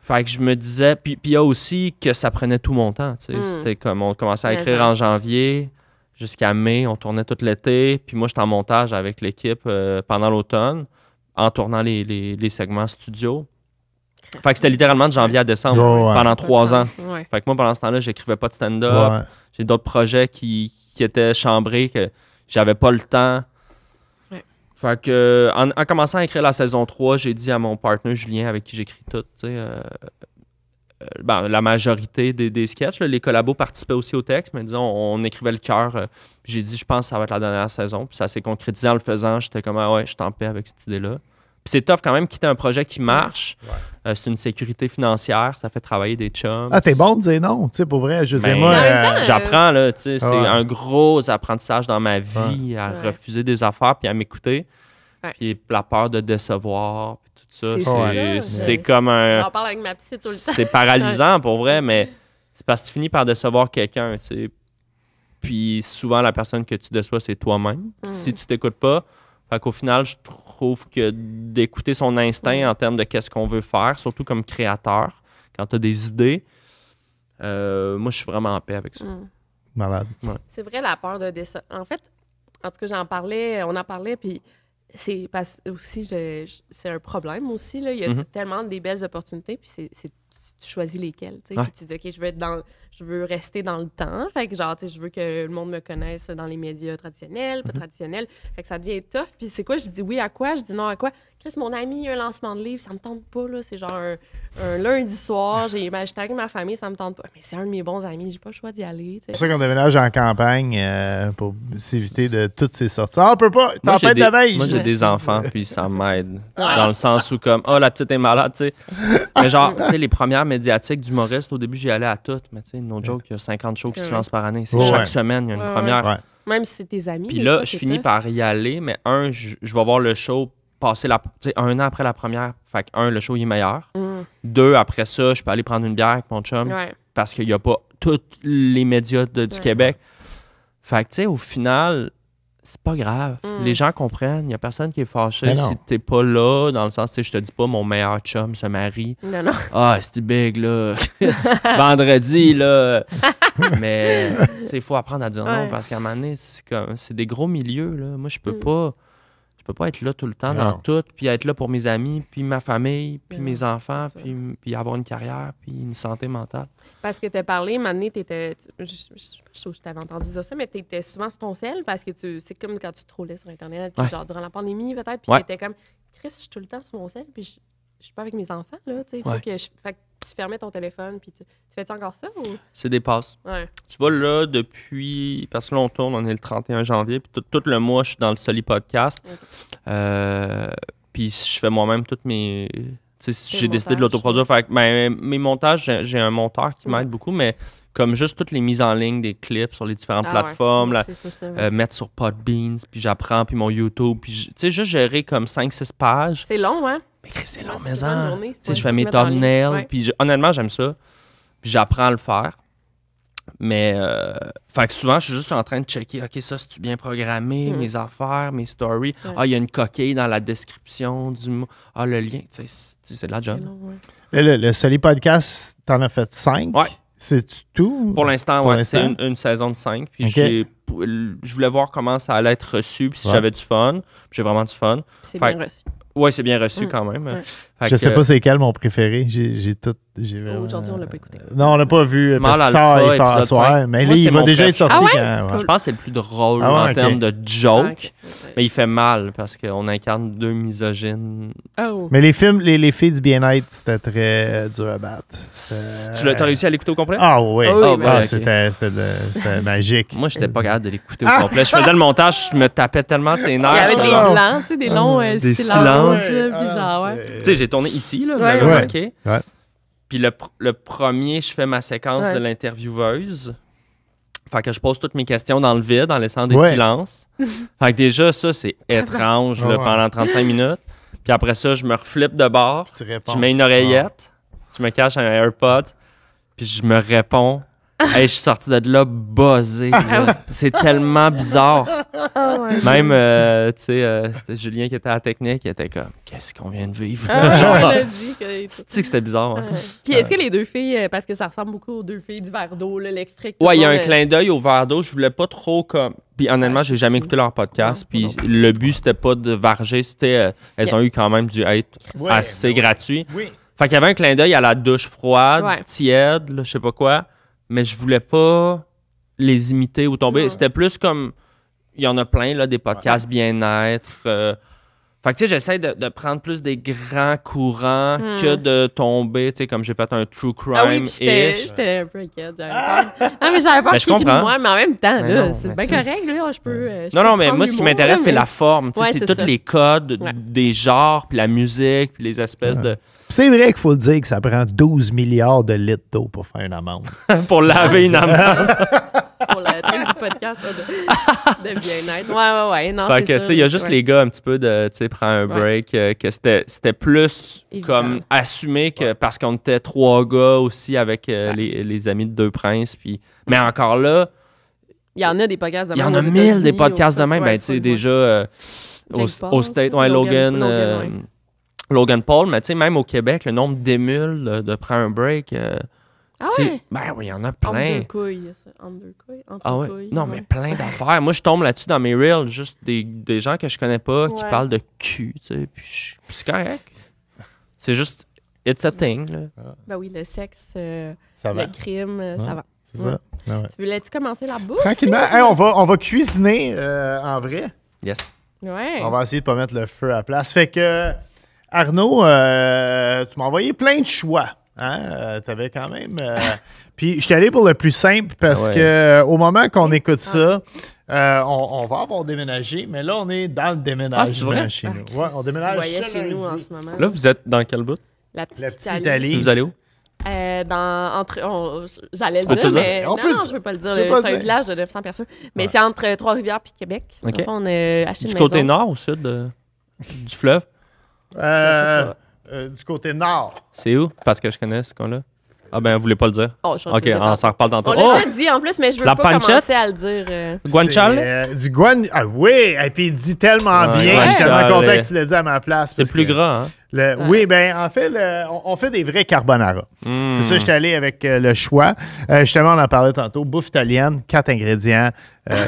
Fait que je me disais, puis il y a aussi que ça prenait tout mon temps. tu hmm. C'était comme on commençait à écrire en janvier, jusqu'à mai. On tournait tout l'été. Puis moi, j'étais en montage avec l'équipe euh, pendant l'automne, en tournant les, segments studio. Fait que c'était littéralement de janvier à décembre pendant trois ans. Fait que moi, pendant ce temps-là, j'écrivais pas de stand-up. J'ai d'autres projets qui, étaient chambrés, que j'avais pas le temps. Fait que, en, commençant à écrire la saison 3, j'ai dit à mon partenaire Julien, avec qui j'écris tout, tu sais, euh, ben, la majorité des, sketchs. Les collabos participaient aussi au texte, mais disons, on, écrivait le cœur. Euh, j'ai dit, je pense que ça va être la dernière saison. Puis ça s'est concrétisé en le faisant. J'étais comme, ah ouais, je t'en paix avec cette idée-là. Puis c'est tough quand même, quitter un projet qui marche. Euh, c'est une sécurité financière, ça fait travailler des chums. Ah, t'es bon de dire non, tu sais, pour vrai. Je ben, moi, euh, j'apprends, là, c'est un gros apprentissage dans ma vie à refuser des affaires puis à m'écouter. Puis la peur de décevoir, puis c'est comme un. C'est paralysant pour vrai, mais c'est parce que tu finis par décevoir quelqu'un, tu Puis souvent, la personne que tu déçois, c'est toi-même. Mm. Si tu t'écoutes pas, au qu'au final, je trouve que d'écouter son instinct en termes de qu'est-ce qu'on veut faire, surtout comme créateur, quand tu as des idées, euh, moi, je suis vraiment en paix avec ça. Mm. Malade. C'est vrai, la peur de décevoir. En fait, en tout cas, j'en parlais, on en parlait, puis c'est parce aussi c'est un problème aussi là. il y a mhm. tellement des belles opportunités puis c'est, tu, choisis lesquelles tu, dis ok je vais être dans je veux rester dans le temps. Fait que, genre, je veux que le monde me connaisse dans les médias traditionnels, pas mhm. traditionnels. Fait que ça devient tough. Puis c'est quoi? Je dis oui à quoi? Je dis non à quoi? quest Chris, mon ami, un lancement de livre, ça me tente pas, là. C'est genre un, lundi soir, j'ai ben, avec ma famille, ça me tente pas. Mais c'est un de mes bons amis, j'ai pas le choix d'y aller. C'est pour ça qu'on déménage en campagne euh, pour s'éviter de toutes ces sorties. Ah, on peut pas! Tempête de veille! » Moi, j'ai des enfants, puis ça m'aide. Dans le sens où, comme, oh, la petite est malade, tu sais. Mais genre, tu sais, les premières médiatiques du d'humoriste, au début, j'y allais à toutes, mais tu no joke, il y a 50 shows qui se lancent par année. C'est chaque semaine, il y a une première. Même si c'est tes amis. Puis là, je finis par y aller, mais un, je, vais voir le show passer la, un an après la première. Fait que, un, le show il est meilleur. Mm. Deux, après ça, je peux aller prendre une bière avec mon chum parce qu'il n'y a pas tous les médias du Québec. Fait que, tu sais, au final, c'est pas grave. Hmm. Les gens comprennent. Il n'y a personne qui est fâché si t'es pas là, dans le sens, si je te dis pas mon meilleur chum se marie. Non, non. Ah, c'est big, là. Vendredi, là. Mais, il faut apprendre à dire non parce qu'à un moment donné, c'est, des gros milieux, là. Moi, je peux hmm. pas. Je peux pas être là tout le temps dans tout, puis être là pour mes amis, puis ma famille, puis mes enfants, puis, avoir une carrière, puis une santé mentale. Parce que tu as parlé, maintenant, tu étais. Je, sais pas si tu t'avais entendu dire ça, mais tu étais souvent sur ton sel parce que tu c'est comme quand tu te sur Internet, puis genre durant la pandémie peut-être, puis t'étais tu étais comme Chris, je suis tout le temps sur mon sel, puis je, suis pas avec mes enfants, là, tu sais tu fermais ton téléphone, puis tu, fais-tu encore ça? Ou... C'est des passes. Tu vois, là, depuis. Parce que là, on tourne, on est le 31 janvier, puis tout, le mois, je suis dans le Soli Podcast. Euh, puis je fais moi-même toutes mes. Tu sais, j'ai décidé de l'autoproduire. Ben, mes montages, j'ai un monteur qui m'aide beaucoup, mais comme juste toutes les mises en ligne des clips sur les différentes ah plateformes, là, euh, mettre sur Podbeans, puis j'apprends, puis mon YouTube, puis tu sais, juste gérer comme 5-6 pages. C'est long, hein? c'est long, mais hein. Je fais mes thumbnails. Puis honnêtement, j'aime ça. Puis j'apprends à le faire. Mais euh, souvent, je suis juste en train de checker, OK, ça, c'est-tu bien programmé, hmm. mes affaires, mes stories. Ah, il y a une coquille dans la description du mot. Ah, le lien, tu sais, c'est de la job. le, le, Soli Podcast, en as fait cinq. C'est tout? Pour l'instant, ouais. C'est une, saison de cinq. je voulais voir comment ça allait être reçu, puis si j'avais du fun. J'ai vraiment du fun. C'est bien reçu. Ouais, c'est bien reçu mm. quand même. je sais pas c'est quel mon préféré. J'ai tout Oh, aujourd'hui, on l'a pas écouté. Non, on l'a pas vu. Parce sort, il sort à soir. Mais là il va déjà être sorti. Ah je pense que c'est le plus drôle ah en termes de joke. Ah, mais il fait mal parce qu'on incarne deux misogynes. Oh. Mais les films, les, les filles du bien-être, c'était très euh, dur à battre. Tu euh, as réussi à l'écouter au complet? Ah oui. Ben, c'était C'était magique. Moi, j'étais pas capable de l'écouter au complet. Je faisais le montage, je me tapais tellement ses nerfs. Il y avait des blancs, des longs euh, silences. Tu sais, j'ai tourné ici, là, vous puis le, premier, je fais ma séquence de l'intervieweuse. Fait que je pose toutes mes questions dans le vide en laissant des silences. fait que déjà, ça, c'est étrange ah pendant 35 minutes. Puis après ça, je me reflippe de bord. je mets une oreillette. Ah. Je me cache un AirPod. Puis je me réponds hey, je suis sorti de là buzzé. Ah c'est tellement bizarre. Ah même, euh, tu sais, euh, c'était Julien qui était à la technique, il était comme, qu'est-ce qu'on vient de vivre? Ah cest que c'était bizarre? Hein? Puis est-ce euh. que les deux filles, parce que ça ressemble beaucoup aux deux filles du verre d'eau, l'extrait Ouais, il y a un clin d'œil au verre d'eau. Je voulais pas trop comme. Puis honnêtement, j'ai jamais écouté leur podcast. puis le but, c'était pas de varger, c'était. elles ont eu quand même du être assez gratuit. Oui. Fait qu'il y avait un clin d'œil à la douche froide, tiède, je sais pas quoi mais je voulais pas les imiter ou tomber. C'était plus comme. Il y en a plein, là, des podcasts bien-être. Euh. fait que, tu sais, j'essaie de, prendre plus des grands courants hmm. que de tomber, tu sais, comme j'ai fait un true crime. Ah oui, j'étais un peu inquiète. J'avais ah! Non, mais j'avais peur ben, qu'il je Moi, mais en même temps, ben là, c'est bien correct, là, je peux. Euh, non, non, mais moi, ce qui m'intéresse, c'est la forme. Tu sais, c'est tous les codes des genres, puis la musique, puis les espèces de. C'est vrai qu'il faut le dire que ça prend 12 milliards de litres d'eau pour faire une amende. pour laver une amende. pour le du podcast de, bien-être. Ouais, ouais, ouais. Non, fait il y a juste les gars un petit peu de, tu sais, un break, euh, que c'était plus comme assumé que parce qu'on était trois gars aussi avec euh, les, les, amis de Deux Princes. mais encore là. Il y en a des podcasts de même. Il y en a mille des podcasts de même. Ben, tu sais, déjà. Euh, au, State, ouais, Logan Logan Paul, mais tu sais, même au Québec, le nombre d'émules de, de prendre un break. Euh, ah ouais? Ben oui, il y en a plein. Entre deux couilles, ah ouais? non, mais plein d'affaires. Moi, je tombe là-dessus dans mes reels, juste des, des gens que je connais pas qui parlent de cul, tu sais. Puis c'est correct. C'est juste, it's a thing, là. Ah. Ben oui, le sexe, euh, le crime, euh, ça va. C'est ça. Tu voulais-tu commencer la bouche? Tranquillement. on, va, on va cuisiner en vrai. Yes. Ouais. On va essayer de pas mettre le feu à place. Fait que. Arnaud, euh, tu m'as envoyé plein de choix. Hein? avais euh, T'avais quand même. Euh, puis je suis allé pour le plus simple parce qu'au ah que au moment qu'on écoute ah. ça, on, va avoir déménagé, mais là, on est dans le ah, déménagement chez nous. on déménage chez, nous en ce moment. Là, vous êtes dans quel bout? La petite, la Italie. Vous allez où? dans, entre, j'allais le dire, mais non, je veux pas le dire. C'est un village de 900 personnes. Mais c'est entre Trois-Rivières et Québec. on a acheté du côté nord ou sud du fleuve? Euh, euh, du côté nord. C'est où? Parce que je connais ce coin-là. Ah ben, vous voulez pas le dire? Oh, je ok, on s'en reparle tantôt. On l'a oh! déjà dit en plus, mais je veux pas commencer à le dire. Euh. Guanchal? Euh, du guan... Ah oui! Et puis il dit tellement ah, bien. Je suis tellement content que tu l'as dit à ma place. C'est plus grand, hein? Oui, ben en fait, on, fait des vrais carbonara. Hmm. C'est ça, je suis allé avec euh, le choix. justement, on en parlait tantôt. Bouffe italienne, quatre ingrédients.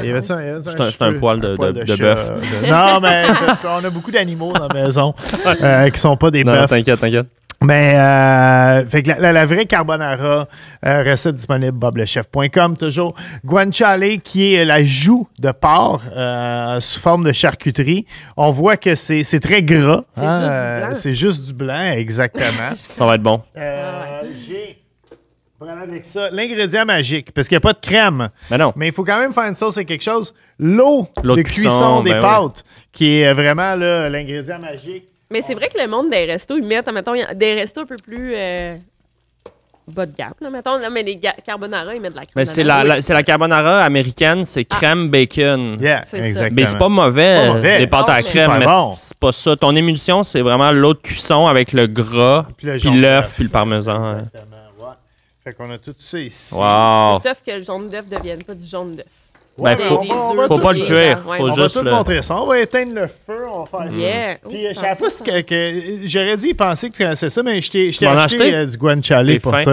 il y avait ça, un, un, un, poil de, bœuf. non, mais on a beaucoup d'animaux dans la maison qui ne sont pas des bœufs. T'inquiète, t'inquiète. Mais ben, euh, fait que la, vraie carbonara euh, recette disponible boblechef.com toujours. Guanciale qui est euh, la joue de porc euh, sous forme de charcuterie. On voit que c'est très gras. C'est juste, du hein, blanc, exactement. ça va être bon. J'ai avec ça l'ingrédient magique parce qu'il n'y a pas de crème. Mais ben non. Mais il faut quand même faire une sauce et quelque chose. L'eau de, cuisson, des ben pâtes qui est vraiment l'ingrédient magique. Mais c'est vrai que le monde des restos, ils mettent, mettons, des restos un peu plus euh, bas de gamme. mais les carbonara, ils mettent de la crème. Mais c'est la, c'est la carbonara américaine, c'est ah. crème bacon. Yeah, c'est exactement. Mais c'est pas mauvais, mauvais. les pâtes à ah, crème, mais c'est pas ça. Ton émulsion, c'est vraiment l'autre cuisson avec le gras, puis l'œuf, puis le parmesan. Exactement, ouais. Fait qu'on a tout ça ici. Wow. C'est tough que le jaune d'œuf ne devienne pas du jaune d'œuf. Ben, faut, pas le cuire. Faut on juste va tout le... montrer ça. On va éteindre le feu, on va faire ça. Puis, je pas ce que, j'aurais dû penser que tu connaissais ça, mais je t'ai acheté, euh, du guanciale pour de chez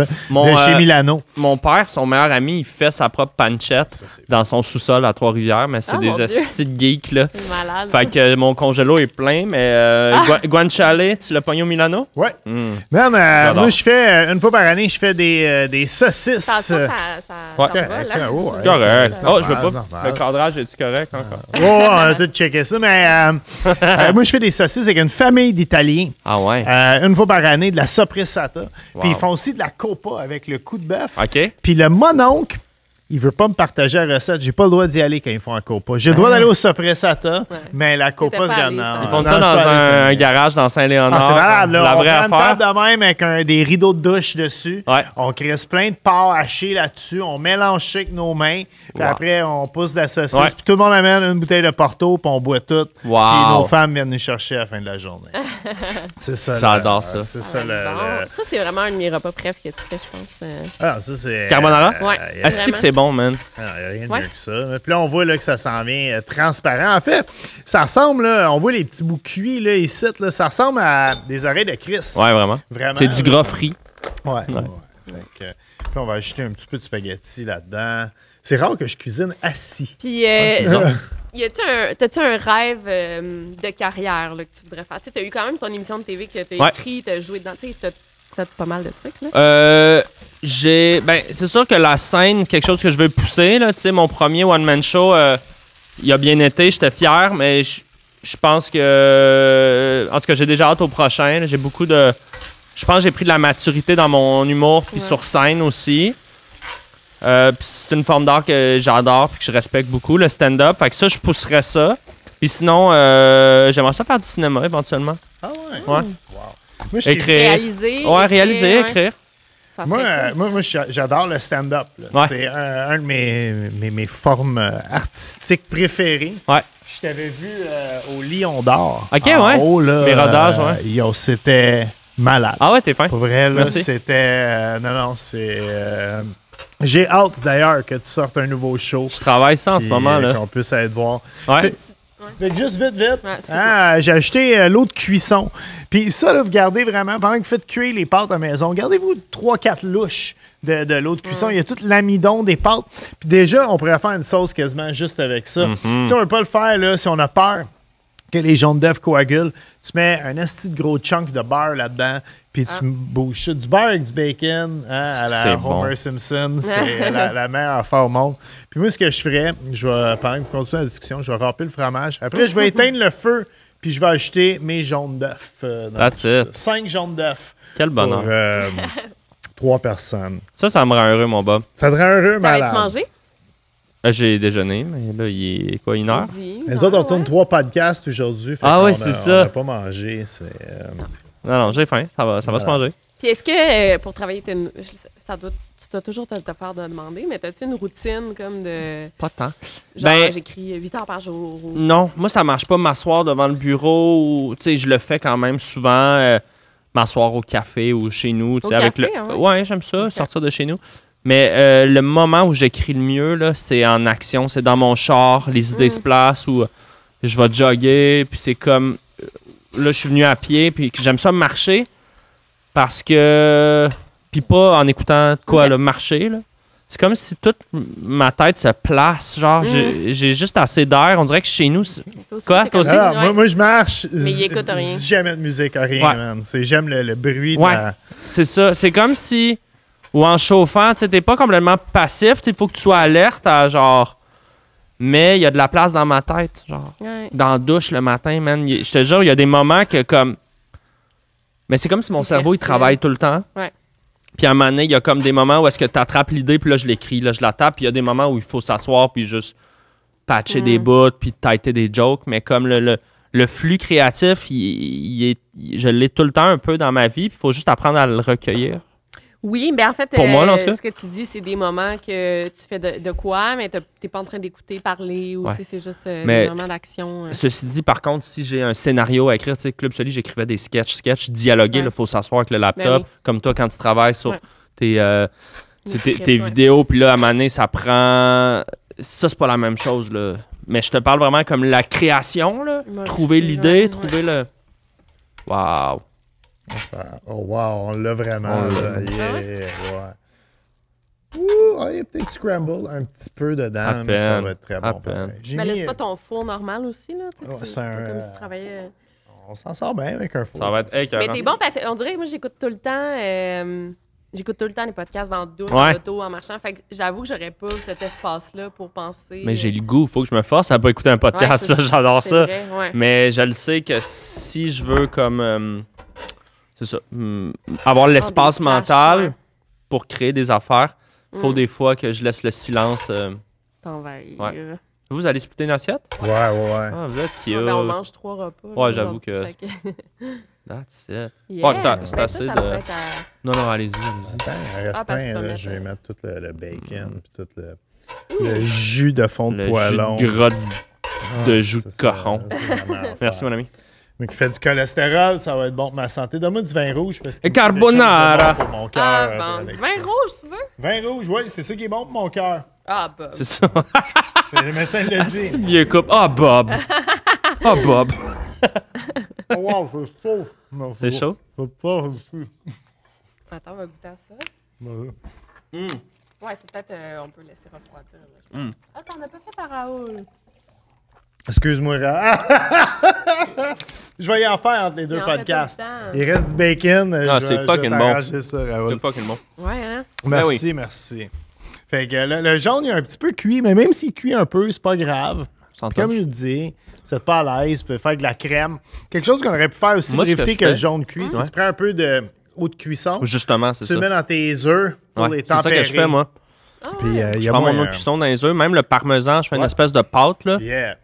euh, Milano. Mon père, son meilleur ami, il fait sa propre panchette dans son sous-sol à Trois-Rivières, mais c'est ah, des astuces de geeks. Là. Malade. Fait que mon congélo est plein, mais euh, ah! guanciale, tu l'as pogné au Milano? Ouais. Hmm. Non, mais moi, je fais, une fois par année, je fais des, des saucisses. Ça, ça, ça, Correct. Oh, je le cadrage est-tu correct encore? oh, on a tout checké ça, mais euh, euh, moi, je fais des saucisses avec une famille d'Italiens. Ah ouais? une fois par année, de la sopressata. Puis ils font aussi de la copa avec le coup de bœuf. OK. Puis le mononcle, il veut pas me partager la recette. J'ai pas le droit d'y aller quand ils font un copa. J'ai le droit ah. d'aller au Sopressata, mais la copa, c'est Ils font ça dans un, garage dans Saint-Léonard. Ah, c'est malade, on prend affaire. une table de même avec des rideaux de douche dessus. On crisse plein de parts hachées là-dessus. On mélange ça avec nos mains. Puis après, on pousse de la saucisse. Puis tout le monde amène une bouteille de Porto, puis on boit tout. Wow. nos femmes viennent nous chercher à la fin de la journée. c'est ça. J'adore ça. C'est ah, ça, c'est vraiment un de mes repas préf que tu fais, je pense. Euh. Ah, ça, c'est. Carbonara? Euh, ouais. Euh, bon, man. Ah, rien de mieux que ça. Puis là, on voit là, que ça s'en vient euh, transparent. En fait, ça ressemble, là, on voit les petits bouts cuits là, ici, là, ça ressemble à des oreilles de Chris. Ouais, vraiment. vraiment C'est du gras frit. Ouais. puis on va ajouter un petit peu de spaghetti là-dedans. C'est rare que je cuisine assis. Puis, euh, t'as-tu un, un rêve euh, de carrière que tu voudrais faire? Tu as eu quand même ton émission de TV que tu as écrit, tu as joué dedans. T'as fait pas mal de trucs, là? Euh, ben, c'est sûr que la scène, quelque chose que je veux pousser, là. mon premier one-man show, euh, il a bien été, j'étais fier, mais je pense que. Euh, en tout cas, j'ai déjà hâte au prochain. J'ai beaucoup de. Je pense que j'ai pris de la maturité dans mon humour, puis sur scène aussi. Euh, c'est une forme d'art que j'adore puis que je respecte beaucoup, le stand-up. Fait que ça, je pousserais ça. Puis sinon, j'aimerais ça faire du cinéma éventuellement. Ah ouais? Ouais. écrire. Réaliser. Ouais, réaliser, écrire. Euh, moi, moi, moi, j'adore le stand-up. C'est un, de mes, mes, formes euh, artistiques préférées. Ouais. Je t'avais vu euh, au Lion d'Or. OK, en ouais. Haut, là, Les rodages, ouais. c'était malade. Ah ouais, t'es fin. Pour vrai, là, c'était. non, non, c'est. j'ai hâte d'ailleurs que tu sortes un nouveau show. Je travaille ça en ce moment. là. Qu'on puisse aller te voir. Ouais. Fait juste vite, vite. ah, j'ai acheté euh, l'eau de cuisson. Puis ça, vous gardez vraiment, pendant que vous faites cuire les pâtes à maison, gardez-vous 3-4 louches de, l'eau de cuisson. Il y a tout l'amidon des pâtes. Puis déjà, on pourrait faire une sauce quasiment juste avec ça. Mhm. Si on veut pas le faire, si on a peur, que les jaunes d'œufs coagulent. Tu mets un esti de gros chunk de beurre là-dedans, puis tu ah. bouches du beurre avec du bacon hein, à la Homer Simpson. C'est la, meilleure affaire au monde. Puis moi, ce que je ferais, je vais, pendant que vous continuez la discussion, je vais ramper le fromage. Après, je vais éteindre le feu, puis je vais acheter mes jaunes d'œufs. Euh, That's it. Cinq jaunes d'œufs. Quel bonheur. Pour, euh, trois personnes. Ça, ça me rend heureux, mon Bob. Ça te rend heureux, malade. T'as-tu mangé? Euh, j'ai déjeuné, mais là, il est quoi, une heure? Nous autres, on tourne trois podcasts aujourd'hui. Ah oui, c'est ça. On n'a pas mangé. Euh, non, non, j'ai faim. Ça va, ça va se manger. Puis est-ce que euh, pour travailler, ça tu as toujours te, de demander, mais as-tu une routine comme de. Pas tant. Genre, ben, j'écris 8 heures par jour. Non, moi, ça marche pas m'asseoir devant le bureau. Tu sais, je le fais quand même souvent. Euh, m'asseoir au café ou chez nous. Au café, avec le... Hein, ouais, j'aime ça, sortir de chez nous. Mais euh, le moment où j'écris le mieux, c'est en action, c'est dans mon char, les idées mm. se placent, où euh, je vais jogger, puis c'est comme. Euh, là, je suis venu à pied, puis j'aime ça marcher parce que. Puis pas en écoutant quoi, marcher, C'est comme si toute ma tête se place. Genre, mm. j'ai juste assez d'air. On dirait que chez nous. Quoi, moi, moi, je marche. Mais il rien. Jamais de musique, rien, ouais. man. J'aime le, bruit. C'est ça. C'est comme si ou en chauffant, tu t'es pas complètement passif, il faut que tu sois alerte à genre mais il y a de la place dans ma tête, genre dans la douche le matin, man, je te jure, il y a des moments que comme mais c'est comme si mon cerveau il travaille tout le temps. Ouais. Puis à un moment donné, il y a comme des moments où est-ce que tu attrapes l'idée, puis là je l'écris, là je la tape, puis il y a des moments où il faut s'asseoir puis juste patcher des mm. bouts, puis titer des jokes, mais comme le, le, flux créatif, je l'ai tout le temps un peu dans ma vie, il faut juste apprendre à le recueillir. Oui, mais ben, en fait, euh, ce que tu dis, c'est des moments que tu fais de, quoi, mais tu n'es pas en train d'écouter parler ou c'est juste euh, des moments d'action. Euh. Ceci dit, par contre, si j'ai un scénario à écrire, tu sais, Club Soli, j'écrivais des sketchs, sketchs, dialoguer, il faut s'asseoir avec le ben laptop, comme toi quand tu travailles sur tes, vidéos, puis là, à un ça prend. Ça, c'est pas la même chose, là. Mais je te parle vraiment comme la création, trouver l'idée, trouver le. Waouh! oh wow, on l'a vraiment. là. Ah yeah, ouais. Ouh, ah, il y a peut-être scramble un petit peu dedans, mais ça va être très bon. Mais laisse pas ton four normal aussi, là. c'est un... comme si tu travaillais. Euh. On s'en sort bien avec un four. Ça va être Mais t'es bon parce qu'on dirait que moi, j'écoute tout le temps. Euh, j'écoute tout le temps les podcasts dans le photos en marchant. Fait que j'avoue que j'aurais pas cet espace-là pour penser. Mais j'ai euh, le goût, faut que je me force à pas écouter un podcast. là. J'adore ça. Mais je le sais que si je veux comme c'est ça. Hmm. avoir l'espace mental pour créer des affaires. Faut hmm. des fois que je laisse le silence. Euh, T'envahir. Vous allez splitter une assiette? Ouais, ouais, ouais. Ah, ben, on mange trois repas. Ouais, j'avoue que. That's it. c'est ben, assez de. Non, non, allez-y, ah, je vais mettre tout le, bacon, mm. puis tout le, jus de fond de le poêlon. Jus de grotte ah, de jus de cochon. Merci, mon ami. Mais qui fait du cholestérol, ça va être bon pour ma santé. Donne-moi du vin rouge parce que. Carbonara! pour mon ah, cœur. Ah, bon. Euh, du vin rouge, tu veux? Vin rouge, oui, c'est ça qui est bon pour mon cœur. Ah, Bob. C'est ça. c'est le médecin qui l'a ah, dit. C'est Ah, Bob. Ah, Bob. oh, wow, c'est chaud. C'est chaud? C'est pas Attends, on va goûter à ça. Ouais, c'est peut-être. Euh, on peut laisser refroidir. Là, mm. ah, pas fait à Raoul. Excuse-moi. je vais y en faire entre les deux podcasts. Il reste du bacon. Euh, ah, c'est fucking bon. C'est fucking bon. Ouais, hein? Ben merci, merci. Fait que le, jaune, il est un petit peu cuit, mais même s'il cuit un peu, c'est pas grave. Comme je dis, vous êtes pas à l'aise, vous pouvez faire de la crème. Quelque chose qu'on aurait pu faire aussi Moi, pour éviter que, le jaune cuit, c'est que tu prends un peu de eau de cuisson. Justement, c'est ça. Tu le mets dans tes œufs pour les C'est ça que je fais, moi. Ah Puis, je euh, y a prends mon eau de euh, cuisson dans les œufs. Même le parmesan, je fais une espèce de pâte. Là. Yeah.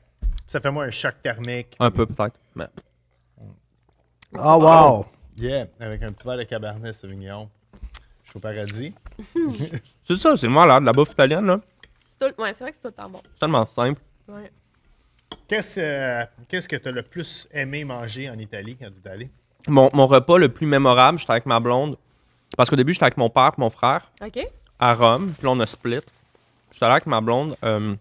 Ça fait moins un choc thermique. Un peu peut-être. Mais... Ah, oh, wow! Yeah, avec un petit verre de cabernet sauvignon. Je suis au paradis. c'est ça, c'est de la bouffe italienne, là. C'est vrai que c'est tout le temps bon. C'est tellement simple. Ouais. Qu'est-ce euh, que tu as le plus aimé manger en Italie quand tu es allé? Mon, mon, repas le plus mémorable, j'étais avec ma blonde. Parce qu'au début, j'étais avec mon père et mon frère. OK. À Rome, puis là, on a split. J'étais allé avec ma blonde. Euh,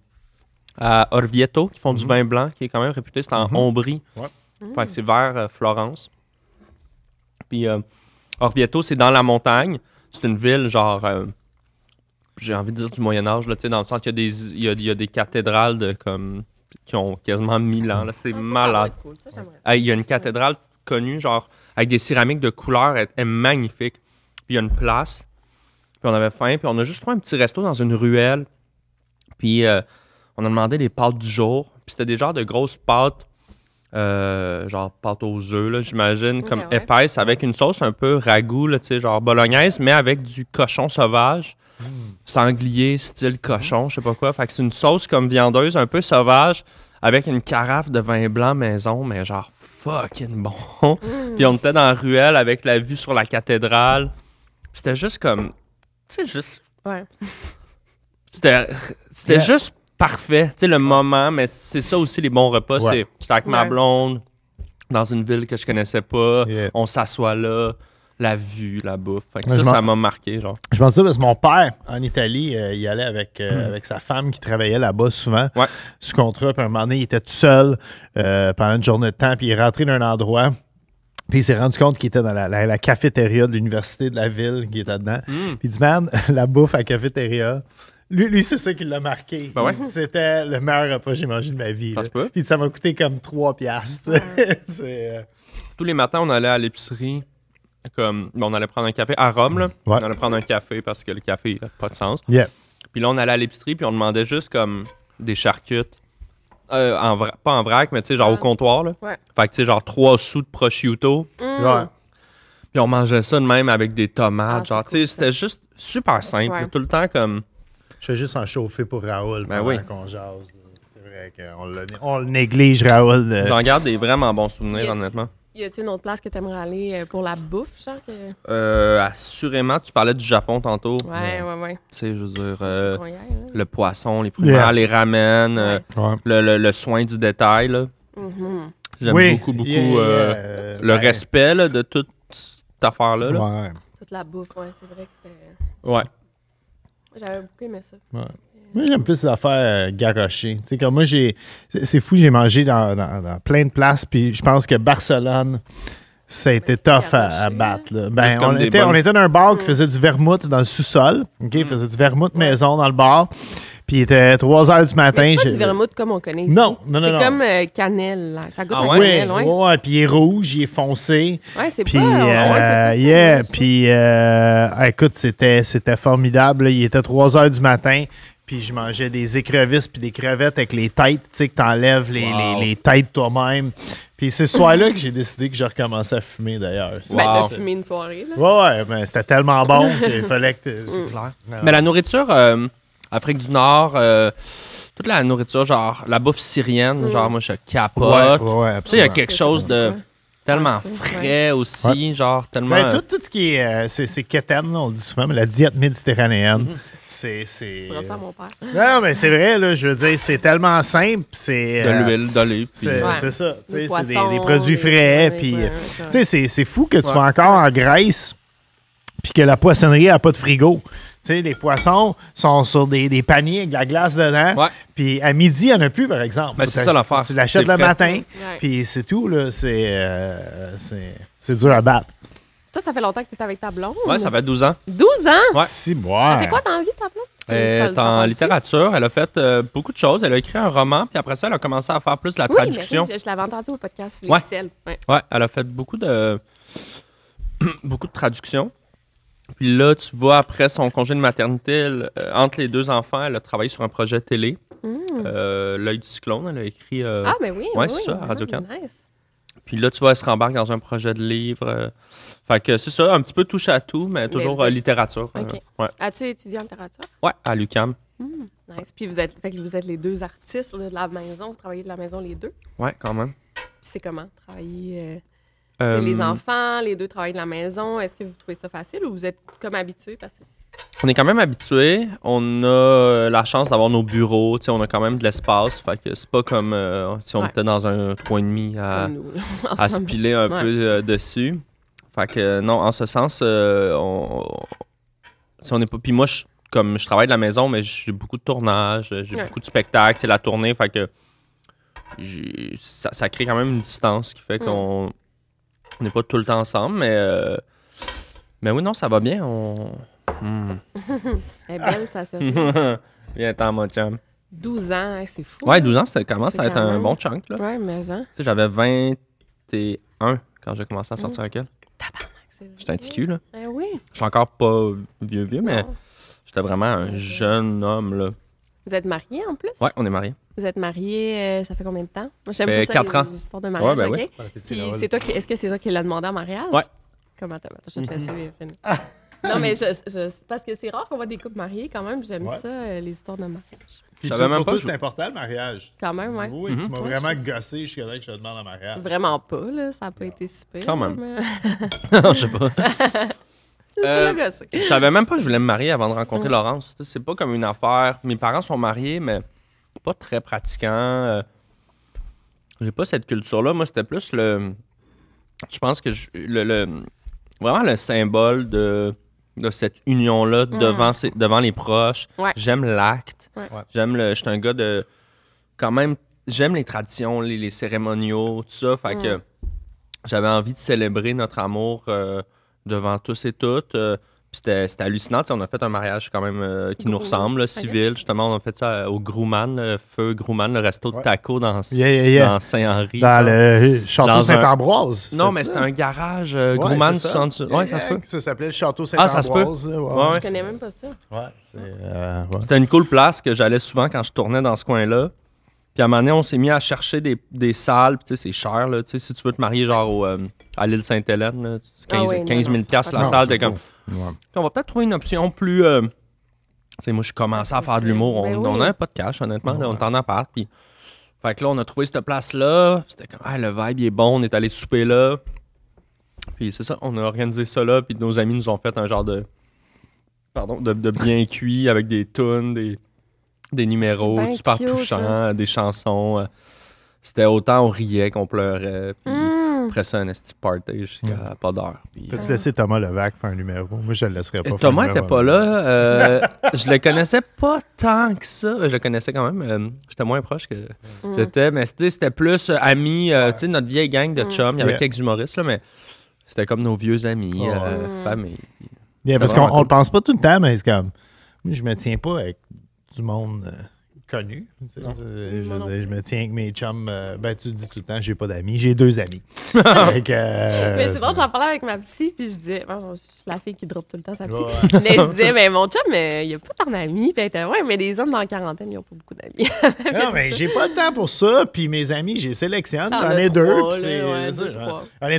à Orvieto, qui font du mhm. vin blanc, qui est quand même réputé. C'est en mm c'est vers euh, Florence. Puis euh, Orvieto, c'est dans la montagne. C'est une ville, genre, euh, j'ai envie de dire du Moyen-Âge, dans le sens qu'il y, y, a, y, a, des cathédrales de, comme, qui ont quasiment 1000 ans. C'est ah, malade. il y a une cathédrale connue, genre, avec des céramiques de couleur. Elle, est magnifique. Puis il y a une place. Puis on avait faim. Puis on a juste pris un petit resto dans une ruelle. Puis on a demandé les pâtes du jour. Puis c'était des genres de grosses pâtes, euh, genre pâtes aux œufs, j'imagine, comme épaisses, avec une sauce un peu ragoût, là, genre bolognaise, mais avec du cochon sauvage. Sanglier, style cochon, je sais pas quoi. Fait que c'est une sauce comme viandeuse, un peu sauvage, avec une carafe de vin blanc maison, mais genre fucking bon. Mm. Puis on était dans la ruelle avec la vue sur la cathédrale. C'était juste comme. Tu juste. Ouais. C'était juste parfait, tu sais, le moment, mais c'est ça aussi les bons repas. C'est j'étais avec ma blonde dans une ville que je connaissais pas, on s'assoit là. La vue, la bouffe. ça, ça m'a marqué. Genre. Je pense ça parce que mon père, en Italie, euh, il allait avec, euh, hmm. avec sa femme qui travaillait là-bas souvent, ouais. sous contrat. Puis un moment donné, il était tout seul euh, pendant une journée de temps, puis il est rentré d'un endroit. Puis il s'est rendu compte qu'il était dans la, cafétéria de l'université de la ville qui était dedans. Hmm. Puis il dit Man, la bouffe à la cafétéria, lui, c'est ça qui l'a marqué. Ben c'était le meilleur repas que j'ai mangé de ma vie. Puis ça m'a coûté comme 3 piastres. Euh, Tous les matins, on allait à l'épicerie. Comme, on allait prendre un café à Rome. Là. On allait prendre un café parce que le café, n'a pas de sens. Puis là, on allait à l'épicerie, puis on demandait juste comme des charcutes. Euh, en pas en vrac, mais tu sais, genre au ah. comptoir. Là. Fait que tu sais, genre 3 sous de prosciutto. Mm. Puis on mangeait ça de même avec des tomates. Ah, genre, c'était juste super simple. Tout le temps comme je suis juste en chauffer pour Raoul ben jase. C'est vrai qu'on le, néglige, Raoul. Euh. J'en garde des vraiment bons souvenirs, honnêtement. Y a-t-il une autre place que tu aimerais aller euh, pour la bouffe, genre que... euh, Assurément, tu parlais du Japon tantôt. Ouais, ouais, ouais. Tu sais, je veux dire, euh, le poisson, les fruits les ramen, Le, le, soin du détail. Mm-hmm. J'aime beaucoup, beaucoup le ben, respect de toute cette affaire-là. Ouais, Toute la bouffe, ouais, c'est vrai que c'était. Ouais. J'avais beaucoup aimé ça. Moi, j'aime plus l'affaire euh, garochée. Tu comme moi, j'ai. C'est fou, j'ai mangé dans, dans, plein de places, puis je pense que Barcelone, ça a été tough à, battre. Ben, on, était, on était dans un bar qui mm. faisait du vermouth dans le sous-sol. Okay? Il mm. faisait du vermouth maison dans le bar. Puis il était 3 h du matin. C'est pas du vermouth comme on connaît. Ici. Non, non, non. C'est comme euh, cannelle. Ça goûte ah, ouais? cannelle, ouais. Puis il est rouge, il est foncé. Oui, euh, c'est pas... Euh, ouais, yeah, puis écoute, c'était, formidable. Il était 3 h du matin puis je mangeais des écrevisses puis des crevettes avec les têtes, tu sais, que t'enlèves les, les, têtes toi-même. Puis c'est ce soir-là que j'ai décidé que je recommençais à fumer, d'ailleurs. Ben, t'as fumé une soirée, là. Ouais, ouais, mais ben, c'était tellement bon qu'il fallait que... C'est mm. clair. Mais la nourriture, euh, Afrique du Nord... Euh, toute la nourriture, genre la bouffe syrienne, mm. genre moi je capote. tu sais, il y a quelque chose de tellement frais aussi, genre tellement. Ben, tout, ce qui est. Euh, c'est, c'est on le dit souvent, mais la diète méditerranéenne. Mm-hmm c'est. mon père. Euh, non, mais c'est vrai, là, je veux dire, c'est tellement simple. C'est, euh, de l'huile d'olive. C'est, euh, c'est ça. C'est des, produits frais. Puis, c'est fou que tu sois encore en Grèce puis que la poissonnerie n'a pas de frigo. les poissons sont sur des, paniers avec de la glace dedans. Puis à midi, il n'y en a plus, par exemple. Ben, c'est ça l'affaire. Tu l'achètes le matin, puis c'est tout. Là, c'est, c'est, c'est dur à battre. Toi, ça fait longtemps que tu es avec ta blonde. Oui, ça fait 12 ans. 12 ans? Ouais. Six mois. Elle fait quoi dans la vie, ta blonde? en littérature. Elle a fait euh, beaucoup de choses. Elle a écrit un roman, puis après ça, elle a commencé à faire plus de la traduction. oui, je, l'avais entendu au podcast, les ouais. elle a fait beaucoup de, beaucoup de traductions. Puis là, tu vois, après son congé de maternité, euh, entre les deux enfants, elle a travaillé sur un projet télé. Hmm. Euh, L'œil du cyclone, elle a écrit. ah, mais ben oui. Ben oui, c'est ça, ben Radio Nice. Puis là, tu vois, se rembarquer dans un projet de livre. Enfin, euh. Fait que c'est ça, un petit peu touche à tout, mais toujours euh, littérature. Euh, As-tu étudié en littérature? ouais, à l'UCAM. Hmm, nice. Puis vous êtes, fait que vous êtes les deux artistes de la maison. Vous travaillez de la maison les deux. Ouais, quand même. c'est comment travailler les enfants, les deux travaillent de la maison. Est-ce que vous trouvez ça facile ou vous êtes comme habitué parce on est quand même habitué. On a euh, la chance d'avoir nos bureaux. On a quand même de l'espace. Fait que c'est pas comme euh, si on était dans un demi à, à se piler un peu euh, dessus. Fait que non, en ce sens, on, si on est pas. Puis moi, je, comme je travaille de la maison, mais j'ai beaucoup de tournages, j'ai beaucoup de spectacles, c'est la tournée. ça, crée quand même une distance qui fait qu'on mm. n'est pas tout le temps ensemble. Mais, mais oui, non, ça va bien. Mm. Elle est belle, ça se Viens temps, mon chum. 12 ans, hein, c'est fou. Ouais, 12 ans, ça commence à être un bon chunk. Là. Ouais, mais hein. Tu sais, j'avais 21 quand j'ai commencé à sortir avec elle. Mm. J'étais un petit cul, là. Ben oui. Je suis encore pas vieux, vieux, mais j'étais vraiment un jeune homme, là. Vous êtes marié en plus? Ouais, on est mariés. Vous êtes mariés, euh, ça fait combien de temps? J'aime 4 ben, ans. de mariage, ouais, ben oui. Ah, est-ce que c'est toi qui, est -ce que toi qui l'as demandé en mariage? Oui. Comment t'as... Je te non, mais je, parce que c'est rare qu'on voit des couples mariés quand même. J'aime ça, euh, les histoires de mariage. Je même pas. C'est important le mariage. Quand même, ouais. Oui, tu mhm. m'as vraiment je... gossé jusqu'à là que je te demande un mariage. Vraiment pas, là. Ça n'a pas été si Quand même. non, je sais pas. Euh, je savais même pas que je voulais me marier avant de rencontrer Laurence. C'est pas comme une affaire. Mes parents sont mariés, mais pas très pratiquants. Euh. J'ai pas cette culture-là. Moi, c'était plus le. Je pense que je, le, vraiment le symbole de de cette union-là mm. devant, devant les proches. J'aime l'acte. J'aime le. Je suis un gars de. Quand même, j'aime les traditions, les, cérémoniaux, tout ça. Fait mm. que j'avais envie de célébrer notre amour euh, devant tous et toutes. Euh, c'était hallucinant. on a fait un mariage quand même euh, qui nous ressemble, civil. Justement, on a fait ça euh, au Grouman, le feu Grouman, le resto de tacos dans, dans Saint-Henri. Dans le euh, château Saint-Ambroise. Non, mais c'était un garage Grouman. Ça. Ouais, ça se peut. Ça s'appelait le château ah, Saint-Ambroise. Ah, wow. ouais, Je connais même pas ça. C'était euh, une cool place que j'allais souvent quand je tournais dans ce coin-là. Puis à un moment donné, on s'est mis à chercher des, salles. Tu sais, c'est cher, là. Tu sais, si tu veux te marier, genre, euh, à l'île Sainte-Hélène, 15, 15 000 la salle. comme. On va peut-être trouver une option plus. Euh, tu sais, moi, je commençais à faire de l'humour. Ben on n'a pas de cash, honnêtement. on t'en appart. Puis... Fait que là, on a trouvé cette place-là. C'était comme, ah, le vibe il est bon. On est allé souper là. Puis c'est ça, on a organisé ça là. Puis nos amis nous ont fait un genre de. Pardon, de, de bien cuit avec des tunes, des des numéros super touchants, des chansons. Euh, c'était autant on riait qu'on pleurait. Puis hmm. Après ça, un esti party jusqu'à hmm. pas d'heure. T'as-tu euh... laissé Thomas Levac faire un numéro? Moi, je le laisserais pas. faire Thomas n'était pas là. Euh, je le connaissais pas tant que ça. Je le connaissais quand même. Euh, j'étais moins proche que hmm. j'étais. Mais c'était plus euh, amis, tu sais, notre vieille gang de chums. Il y avait quelques humoristes, là, mais c'était comme nos vieux amis, oh. famille. parce qu'on ne le pense pas tout le temps, mais c'est comme Moi, je me tiens pas avec du monde euh, connu. je, me tiens avec mes chums. Euh, ben, tu dis tout le temps, j'ai pas d'amis. J'ai deux amis. Euh, mais c'est bon, j'en parlais avec ma psy, puis je disais, je suis la fille qui drop tout le temps sa psy. Mais je disais, mais ben, mon chum, il il a pas tant d'amis. Puis ouais, mais les hommes dans la quarantaine, ils n'ont pas beaucoup d'amis. Non, mais j'ai pas le temps pour ça. Puis mes amis, j'ai sélectionne. J'en ai deux.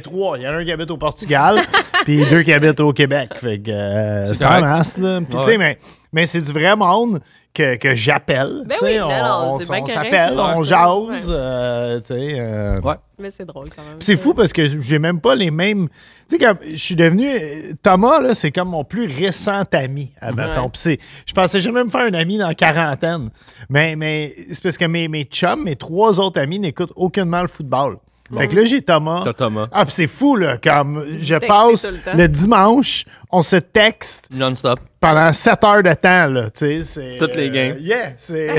trois. Il y en a un qui habite au Portugal, puis deux qui habitent au Québec. Fait que C'est un masque. là. Puis tu sais, mais, mais c'est du vrai monde que, j'appelle. Ben oui, on, ben s'appelle, on, jase. Euh, euh, ouais. Mais c'est drôle quand même. C'est fou parce que j'ai même pas les mêmes. Tu sais, quand je suis devenu. Thomas, c'est comme mon plus récent ami, admettons. Ouais. Je pensais jamais me faire un ami dans la quarantaine. Mais, mais c'est parce que mes, mes chums, mes trois autres amis n'écoutent aucunement le football. Fait que là, j'ai Thomas. Thomas. Ah, c'est fou, là, comme je passe le, dimanche, on se texte. Non-stop. Pendant 7 heures de temps, là, tu sais. Toutes les euh, games. yeah, c'est.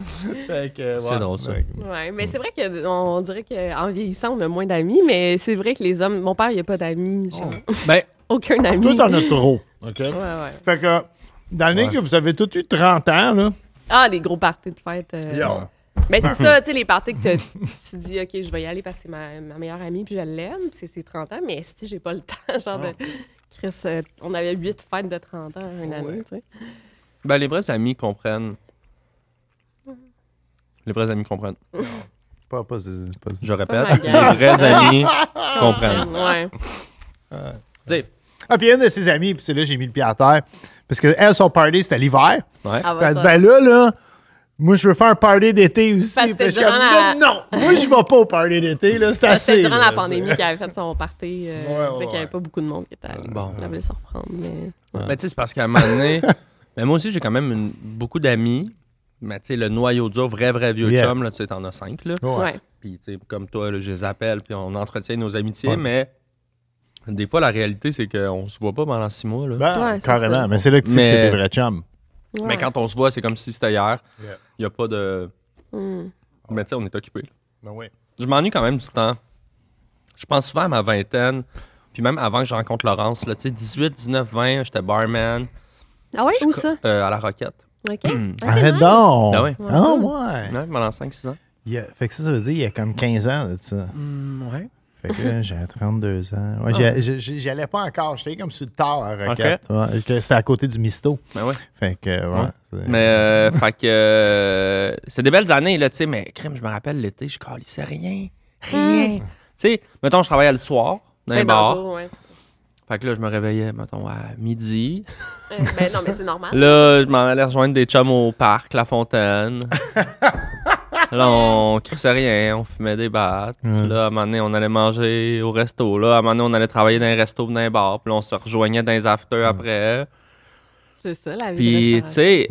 c'est ouais, drôle, ça. Ouais, mais mm. c'est vrai qu'on dirait qu'en vieillissant, on a moins d'amis, mais c'est vrai que les hommes. Mon père, il a pas d'amis. Oh. Genre. Ben, Aucun ah, ami. tout en a trop. OK? Ouais, ouais. Fait que, dans l'année que vous avez tous eu 30 ans, là. Ah, des gros parties de fête. Euh, ben, c'est ça, ben. tu sais, les parties que tu dis, OK, je vais y aller parce que c'est ma, meilleure amie, puis je l'aime, c'est ses 30 ans, mais si j'ai pas le temps, genre ah. Chris, euh, on avait huit fêtes de 30 ans une année, tu sais. Ben, les vrais amis comprennent. Les vrais amis comprennent. Pas, pas, je répète, les vrais amis comprennent. Ouais. Ah, puis une de ses amies, puis c'est là j'ai mis le pied à terre, parce que elle, son party, c'était l'hiver. Ouais. Ah, ben là, là, moi, je veux faire un party d'été aussi. Non, moi, je vais pas au party d'été. Là, c'est assez. C'était durant la pandémie qu'il avait fait son party. Euh, qu'il n'y avait pas beaucoup de monde qui était allé. Bon. Elle voulait se reprendre. Mais, mais ben, tu sais, c'est parce qu'à un moment donné, mais ben, moi aussi, j'ai quand même beaucoup d'amis. Mais ben, tu sais, le noyau dur, vrai, vrai vieux chum, tu sais, t'en as cinq, là. Ouais. Puis, tu sais, comme toi, je les appelle, puis on entretient nos amitiés, mais des fois, la réalité, c'est qu'on se voit pas pendant six mois, là. carrément, mais c'est là que tu sais que c'est des vrais chums. Mais quand on se voit, c'est comme si c'était hier. Il n'y a pas de. Hmm. Mais tu sais, on est occupé. Ben oui. Je m'ennuie quand même du temps. Je pense souvent à ma vingtaine. Puis même avant que je rencontre Laurence, là, 18, 19, 20, j'étais barman. Ah ouais, où ça? Euh, à la Roquette. OK. Hmm. Ah, Arrête donc! Ah ouais. Ah ouais! ouais. ouais 5-6 ans. fait que ça, veut dire il y a comme 15 ans de ça. Hmm, ouais. Fait que j'ai 32 ans. Ouais, ah. J'y allais pas encore. J'étais comme sur le tard à Roquette. C'était à côté du Misto. mais ben ouais. Fait que, ouais. Mais, euh, fait que, euh, c'est des belles années, là, tu sais. Mais, crème, je me rappelle l'été, je calissais rien. Rien. Tu sais, mettons, je travaillais le soir dans les ben, Fait que là, je me réveillais, mettons, à midi. Euh, ben non, mais c'est normal. Là, je m'en allais rejoindre des chums au parc, La Fontaine. Là, on crissait rien, on fumait des battes. Là, à un moment donné, on allait manger au resto. Là, à un moment donné, on allait travailler dans un resto dans un bar. Puis là, on se rejoignait dans les after après. C'est ça, la vie. Puis, tu sais,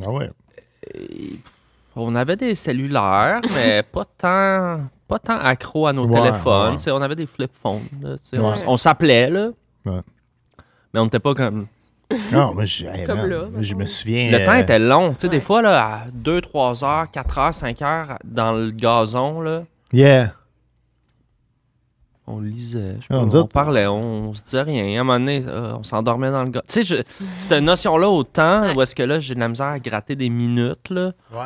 on avait des cellulaires, mais pas tant pas tant accro à nos téléphones. On avait des flip phones. on s'appelait, là. Mais on n'était pas comme Non, moi, je, me souviens. Le temps euh, était long. Tu sais, des fois, là, à 2, 3 heures, 4 heures, 5 heures dans le gazon, là. Yeah. On lisait, ah, on, parlait, on, se disait rien. À un moment donné, euh, on s'endormait dans le gazon. Tu sais, cette notion-là au temps, où est-ce que là, j'ai de la misère à gratter des minutes, là. Ouais.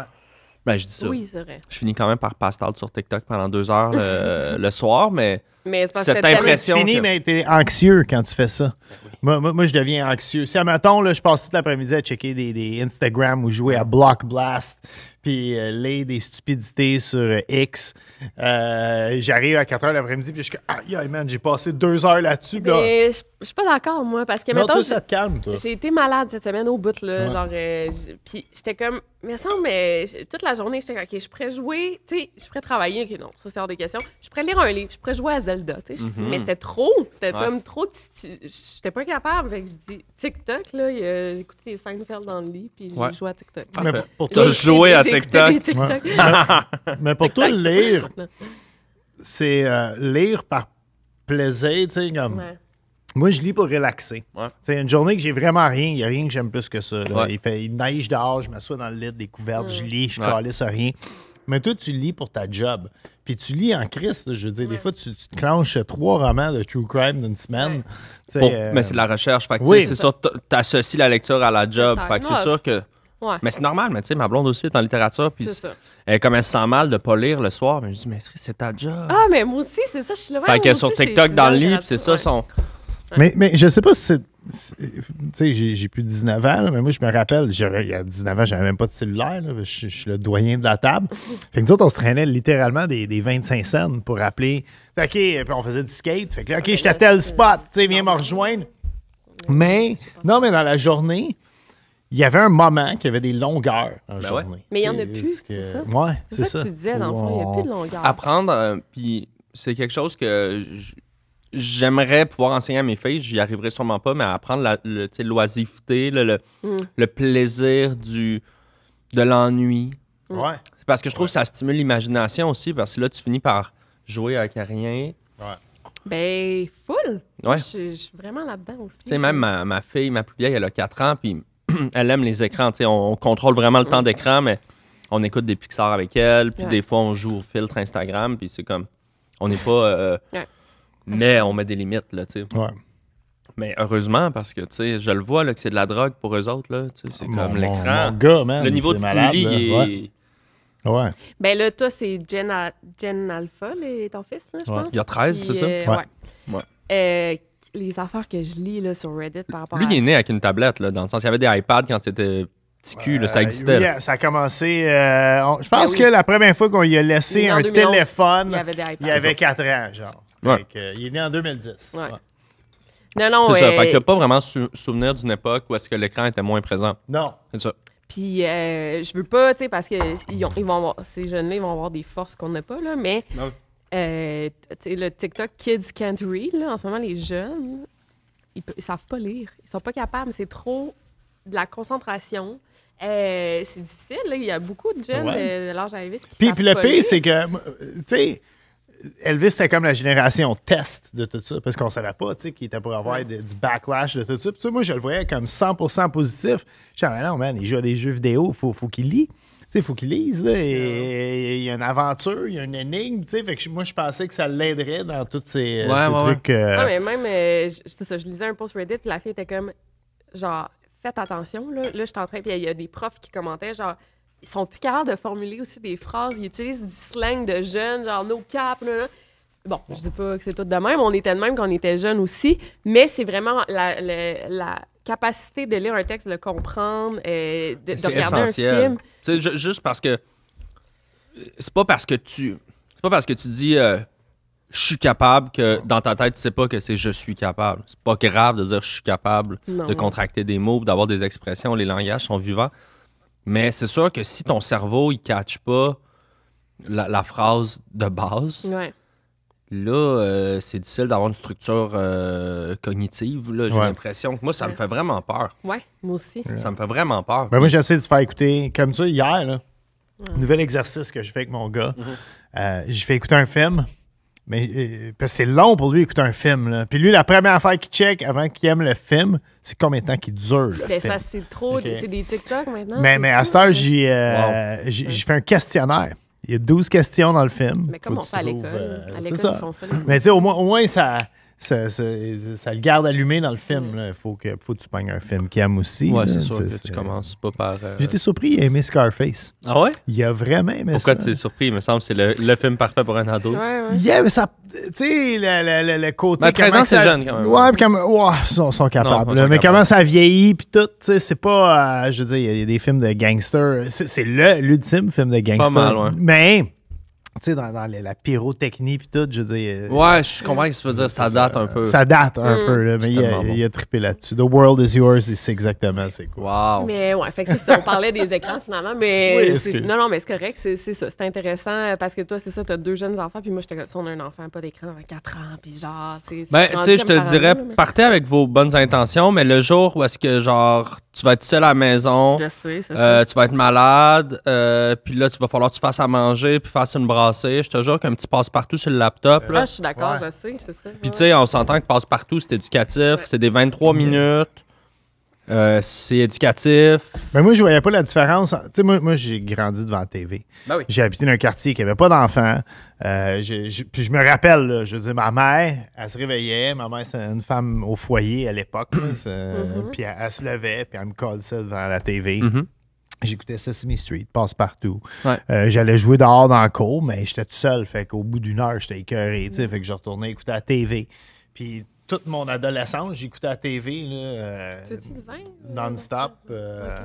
Ben, je dis ça. Oui, c'est vrai. Je finis quand même par pastel sur TikTok pendant deux heures le, soir, mais, mais parce que impression. fini, mais t'es anxieux quand tu fais ça. Moi, je deviens anxieux. Si, admettons, là, je passe toute l'après-midi à checker des, des, Instagram ou jouer à Block Blast, puis euh, les des stupidités sur euh, X. Euh, j'arrive à 4 h l'après-midi, puis je suis comme, aïe, man, j'ai passé deux heures là-dessus. Mais je, suis pas d'accord, moi, parce que, non, J'ai été malade cette semaine au but là. Genre, puis j'étais comme mais ça, mais toute la journée, j'étais OK, je pourrais jouer, tu sais, je pourrais travailler, OK, non, ça c'est hors des questions Je pourrais lire un livre, je pourrais jouer à Zelda, tu sais. Mhm. Mais c'était trop, c'était ouais. comme trop, j'étais pas capable. Fait que je dis TikTok, là, y j'écoutais les Seinfeld dans le lit, puis je jouais à TikTok. Ah, mais pour, te jouer à TikTok. mais pour toi, lire, c'est euh, lire par plaisir, tu sais, comme. Moi, je lis pour relaxer. C'est une journée que j'ai vraiment rien. Il n'y a rien que j'aime plus que ça. Il, fait, neige dehors, je m'assois dans le lit, des couvertes, je lis, je calisse rien. Mais toi, tu lis pour ta job. Puis tu lis en Christ, je veux dire. Des fois, tu, te clenches trois romans de true crime d'une semaine. Euh, mais c'est de la recherche. Fait oui. c'est sûr, tu associes la lecture à la job. Fait c'est sûr que. Mais c'est normal, mais tu sais, ma blonde aussi est en littérature, puis elle, comme elle se sent mal de pas lire le soir, mais je dis, mais c'est ta job. Ah, mais moi aussi, c'est ça, je suis là. Fait sur TikTok dans le lit, c'est ça son. Mais, mais je sais pas si c'est. Tu sais, j'ai plus de 19 ans, mais moi, je me rappelle, il y a 19 ans, j'avais même pas de cellulaire. Je suis le doyen de la table. Fait que nous autres, on se traînait littéralement des, des 25 cents pour appeler. OK, puis on faisait du skate. Fait que là, OK, je à tel spot. Tu sais, viens me rejoindre. Mais, non, mais dans la journée, il y avait un moment qu'il y avait des longueurs ben journée. Mais il y en a plus, c'est ça? Ouais, c'est ça. que tu disais, dans il n'y a plus de longueurs. Apprendre, euh, puis c'est quelque chose que j'aimerais pouvoir enseigner à mes filles, j'y arriverai sûrement pas, mais apprendre la, l'oisiveté, mm. le, plaisir du, de l'ennui. Mm. Ouais. Parce que je trouve que ça stimule l'imagination aussi, parce que là, tu finis par jouer avec rien. Ouais. Ben, full. Ouais. Je, suis vraiment là-dedans aussi. Tu sais, même ma, fille, ma plus vieille, elle a 4 ans, puis elle aime les écrans. Tu sais, on, contrôle vraiment le temps mm. d'écran, mais on écoute des Pixar avec elle, puis des fois, on joue au filtre Instagram, puis c'est comme. On n'est pas. Euh, mais on met des limites, là, tu sais. Ouais. Mais heureusement, parce que, tu sais, je le vois, là, que c'est de la drogue pour eux autres, là. C'est comme l'écran. le niveau de stimuli il est... Ouais. Ben là, toi, c'est Jen Alpha, ton fils, là, je pense. Il y a 13, c'est ça? Euh, ouais. ouais. Euh, les affaires que je lis là, sur Reddit par rapport Lui, il est né avec une tablette, là, dans le sens, il y avait des iPads quand c'était petit cul, là, ça existait. ça a commencé. Euh, je ben pense que la première fois qu'on lui a laissé un téléphone, il y avait, avait 4 ans, genre. Euh, il est né en 2010. Non, non, euh, pas vraiment souvenir d'une époque où est-ce que l'écran était moins présent. Non. C'est ça. Puis euh, je veux pas, tu sais, parce que ils vont ces jeunes-là, vont avoir des forces qu'on n'a pas, là, mais le TikTok Kids Can't Read, en ce moment, les jeunes, ils, savent pas lire. Ils sont pas capables. C'est trop de la concentration. c'est difficile, Il y a beaucoup de jeunes de, l'âge à Puis, le pire, c'est que, Elvis, c'était comme la génération test de tout ça, parce qu'on savait pas, tu qu'il était pour avoir du backlash de tout ça. moi, je le voyais comme 100% positif. Je disais, ah, non, man, il joue à des jeux vidéo, faut, faut qu'il lit. Tu faut qu'il lise, il y a une aventure, il y a une énigme, tu moi, je pensais que ça l'aiderait dans toutes ces, trucs. Euh, non, mais même, euh, ça, je lisais un post Reddit, la fille était comme, genre, faites attention, là, là je suis en train, puis il y a des profs qui commentaient, genre, ils sont plus capables de formuler aussi des phrases. Ils utilisent du slang de jeunes, genre no cap, Bon, je dis pas que c'est tout de même. On était de même quand on était jeunes aussi, mais c'est vraiment la, capacité de lire un texte, de comprendre, et euh, de, regarder un film. juste parce que c'est pas parce que tu c'est pas parce que tu dis euh, je suis capable que dans ta tête tu sais pas que c'est je suis capable. C'est pas grave de dire je suis capable, de contracter des mots, d'avoir des expressions. Les langages sont vivants. Mais c'est sûr que si ton cerveau, il ne catch pas la, phrase de base, là, euh, c'est difficile d'avoir une structure euh, cognitive. j'ai l'impression que moi, ça me fait vraiment peur. Ouais, moi aussi. Ça me fait vraiment peur. mais ben, moi, j'essaie de te faire écouter, comme ça, hier, là, nouvel exercice que je fais avec mon gars. Mm-hmm. Euh, j'ai écouter un film. Mais euh, c'est long pour lui écouter un film. Là. Puis lui, la première affaire qu'il check avant qu'il aime le film, c'est combien de temps qu'il dure. ça, ben, c'est trop. C'est des TikTok maintenant. Mais, mais à cette heure, j'ai j'ai fait un questionnaire. Il y a 12 questions dans le film. Mais comme on fait à l'école. Euh, à l'école, ils font ça. Mais tu sais, au moins, au moins ça ça, le garde allumé dans le film. Il faut que, faut que tu pognes un film qui aime aussi. Oui, c'est sûr que tu commences pas par. Euh, J'étais surpris, il a aimé Scarface. Ah ouais? Il a vraiment aimé Pourquoi Pourquoi tu es surpris? Il me semble que c'est le, film parfait pour un ado. Ouais, ouais. Yeah, mais ça. Tu sais, le, côté. Mais 13 ans, c'est jeune quand même. Ouais, puis comme. ouais, ils sont, sont capables. mais comment ça vieillit, puis tout. Tu sais, c'est pas. Euh, je veux dire, il y, a des films de gangsters. C'est l'ultime film de gangsters. Pas mal, ouais. Mais tu sais, dans, dans, la pyrotechnie puis tout, je veux dire. Euh, ouais, je comprends convaincu que tu veux dire. Ça date un peu. Ça date un mm. peu, là, mais il a, a, trippé là-dessus. The World is Yours, c'est exactement c'est quoi. Mais ouais, fait que ça, on parlait des écrans finalement, mais c'est, non, non, mais c'est correct, c'est, ça. C'est intéressant euh, parce que toi, c'est ça, t'as deux jeunes enfants, puis moi, j'étais comme si on a un enfant, pas d'écran, 4 ans, puis genre, c'est. Ben, tu sais, je te dirais, partez avec vos bonnes intentions, mais le jour où est-ce que, genre, tu vas être seul à la maison. Euh, tu vas être malade. Euh, puis là, tu vas falloir que tu fasses à manger puis fasses une brassée. Je te jure qu'un petit passe-partout sur le laptop. Ah, là, je suis d'accord, je sais, c'est ça. Puis tu sais, on s'entend que passe-partout, c'est éducatif. C'est des 23 minutes. Euh, c'est éducatif. Mais ben, moi, je voyais pas la différence. moi, j'ai grandi devant la TV. Ben j'ai habité dans un quartier qui avait pas d'enfants. Euh, puis je me rappelle, je veux dire, ma mère, elle se réveillait. Ma mère, c'était une femme au foyer à l'époque. Mm-hmm. Puis elle, se levait, puis elle me collait devant la TV. Mm-hmm. J'écoutais Sesame Street, passe-partout. Euh, j'allais jouer dehors dans le cours, mais j'étais tout seul. Fait qu'au bout d'une heure, j'étais écœuré. Fait que je retournais écouter la TV. Puis toute mon adolescence, j'écoutais la TV là, euh, euh, non-stop. Euh,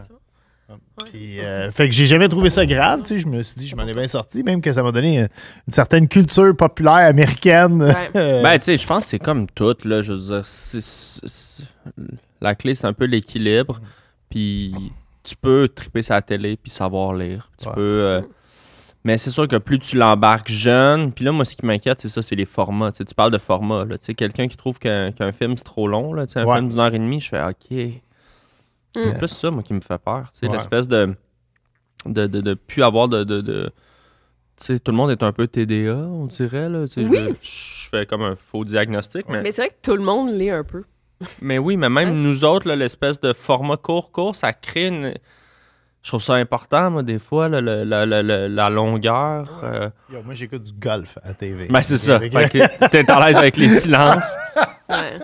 euh, fait que j'ai jamais trouvé ça grave, tu je me suis dit, je m'en ai bien sorti, même que ça m'a donné une, certaine culture populaire américaine. ben, tu sais, je pense que c'est comme tout, là, je veux dire, la clé, c'est un peu l'équilibre, puis tu peux triper sa télé, puis savoir lire, tu peux mais c'est sûr que plus tu l'embarques jeune, puis là, moi, ce qui m'inquiète, c'est ça, c'est les formats. tu parles de format. Quelqu'un qui trouve qu'un film, c'est trop long, là, un film d'une heure et demie, je fais OK. Mm. C'est plus ça, moi, qui me fait peur. c'est L'espèce de de, de, de plus avoir de. de, tout le monde est un peu TDA, on dirait. oui. je, fais comme un faux diagnostic. Mais, c'est vrai que tout le monde l'est un peu. mais oui, mais même hein? nous autres, l'espèce de format court-court, ça crée une je trouve ça important, moi, des fois, la longueur. Euh. moi, j'écoute du golf à TV. Ben, c'est ça. T'es à l'aise avec les silences.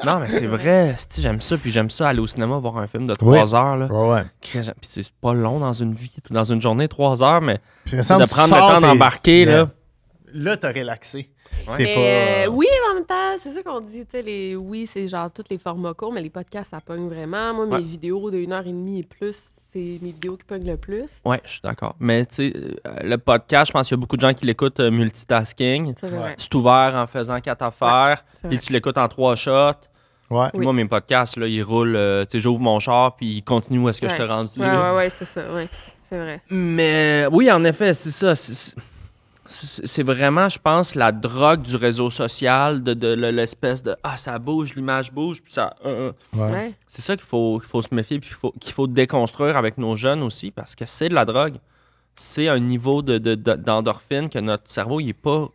Non, mais c'est vrai. J'aime ça. Puis j'aime ça aller au cinéma voir un film de trois heures. Là. Ouais, Puis c'est pas long dans une vie, dans une journée, trois heures, mais de prendre le temps d'embarquer. Là, là t'as relaxé. Euh, oui, en même temps, c'est ça qu'on dit. Les... Oui, c'est genre tous les formats courts, mais les podcasts, ça pogne vraiment. Moi, mes vidéos de heure et demie et plus, c'est mes vidéos qui pognent le plus. Oui, je suis d'accord. Mais tu sais, euh, le podcast, je pense qu'il y a beaucoup de gens qui l'écoutent euh, multitasking. C'est vrai. C'est ouvert en faisant quatre affaires, puis tu l'écoutes en trois shots. Ouais. Moi, mes podcasts, là, ils roulent. Euh, tu sais, j'ouvre mon char, puis ils continuent où est-ce que je te rends Ouais, ouais, oui, c'est ça. Ouais, c'est vrai. Mais oui, en effet, c'est ça. C'est, c'est vraiment, je pense, la drogue du réseau social, de, l'espèce de Ah, ça bouge, l'image bouge, puis ça. C'est ça qu'il faut, faut se méfier, puis qu'il faut, déconstruire avec nos jeunes aussi, parce que c'est de la drogue. C'est un niveau d'endorphine que notre cerveau n'est pas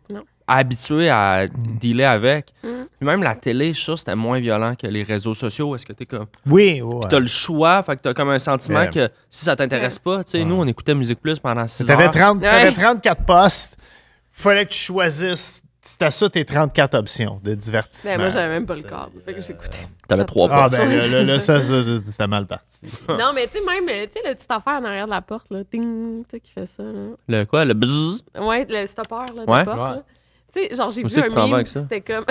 habitué à mm. dealer avec. Mm. même la télé, je c'était moins violent que les réseaux sociaux. Est-ce que t'es comme. Oui, t'as le choix, fait que t'as comme un sentiment que si ça t'intéresse pas, tu sais, nous, on écoutait Musique Plus pendant 6 heures. T'avais 34 postes, fallait que tu choisisses. C'était ça tes 34 options de divertissement. mais ben, moi, j'avais même pas le câble, fait que j'écoutais. Euh, t'avais 3 ah, postes. Ah, ben là, là, ça, c'était mal parti. non, mais tu sais, même, tu sais, la petite affaire en arrière de la porte, là, ting, tu sais, qui fait ça, Le quoi, le bzzz? Ouais, le stopper, là, de la porte, là. Tu sais, genre, j'ai vu, un meme, c'était comme.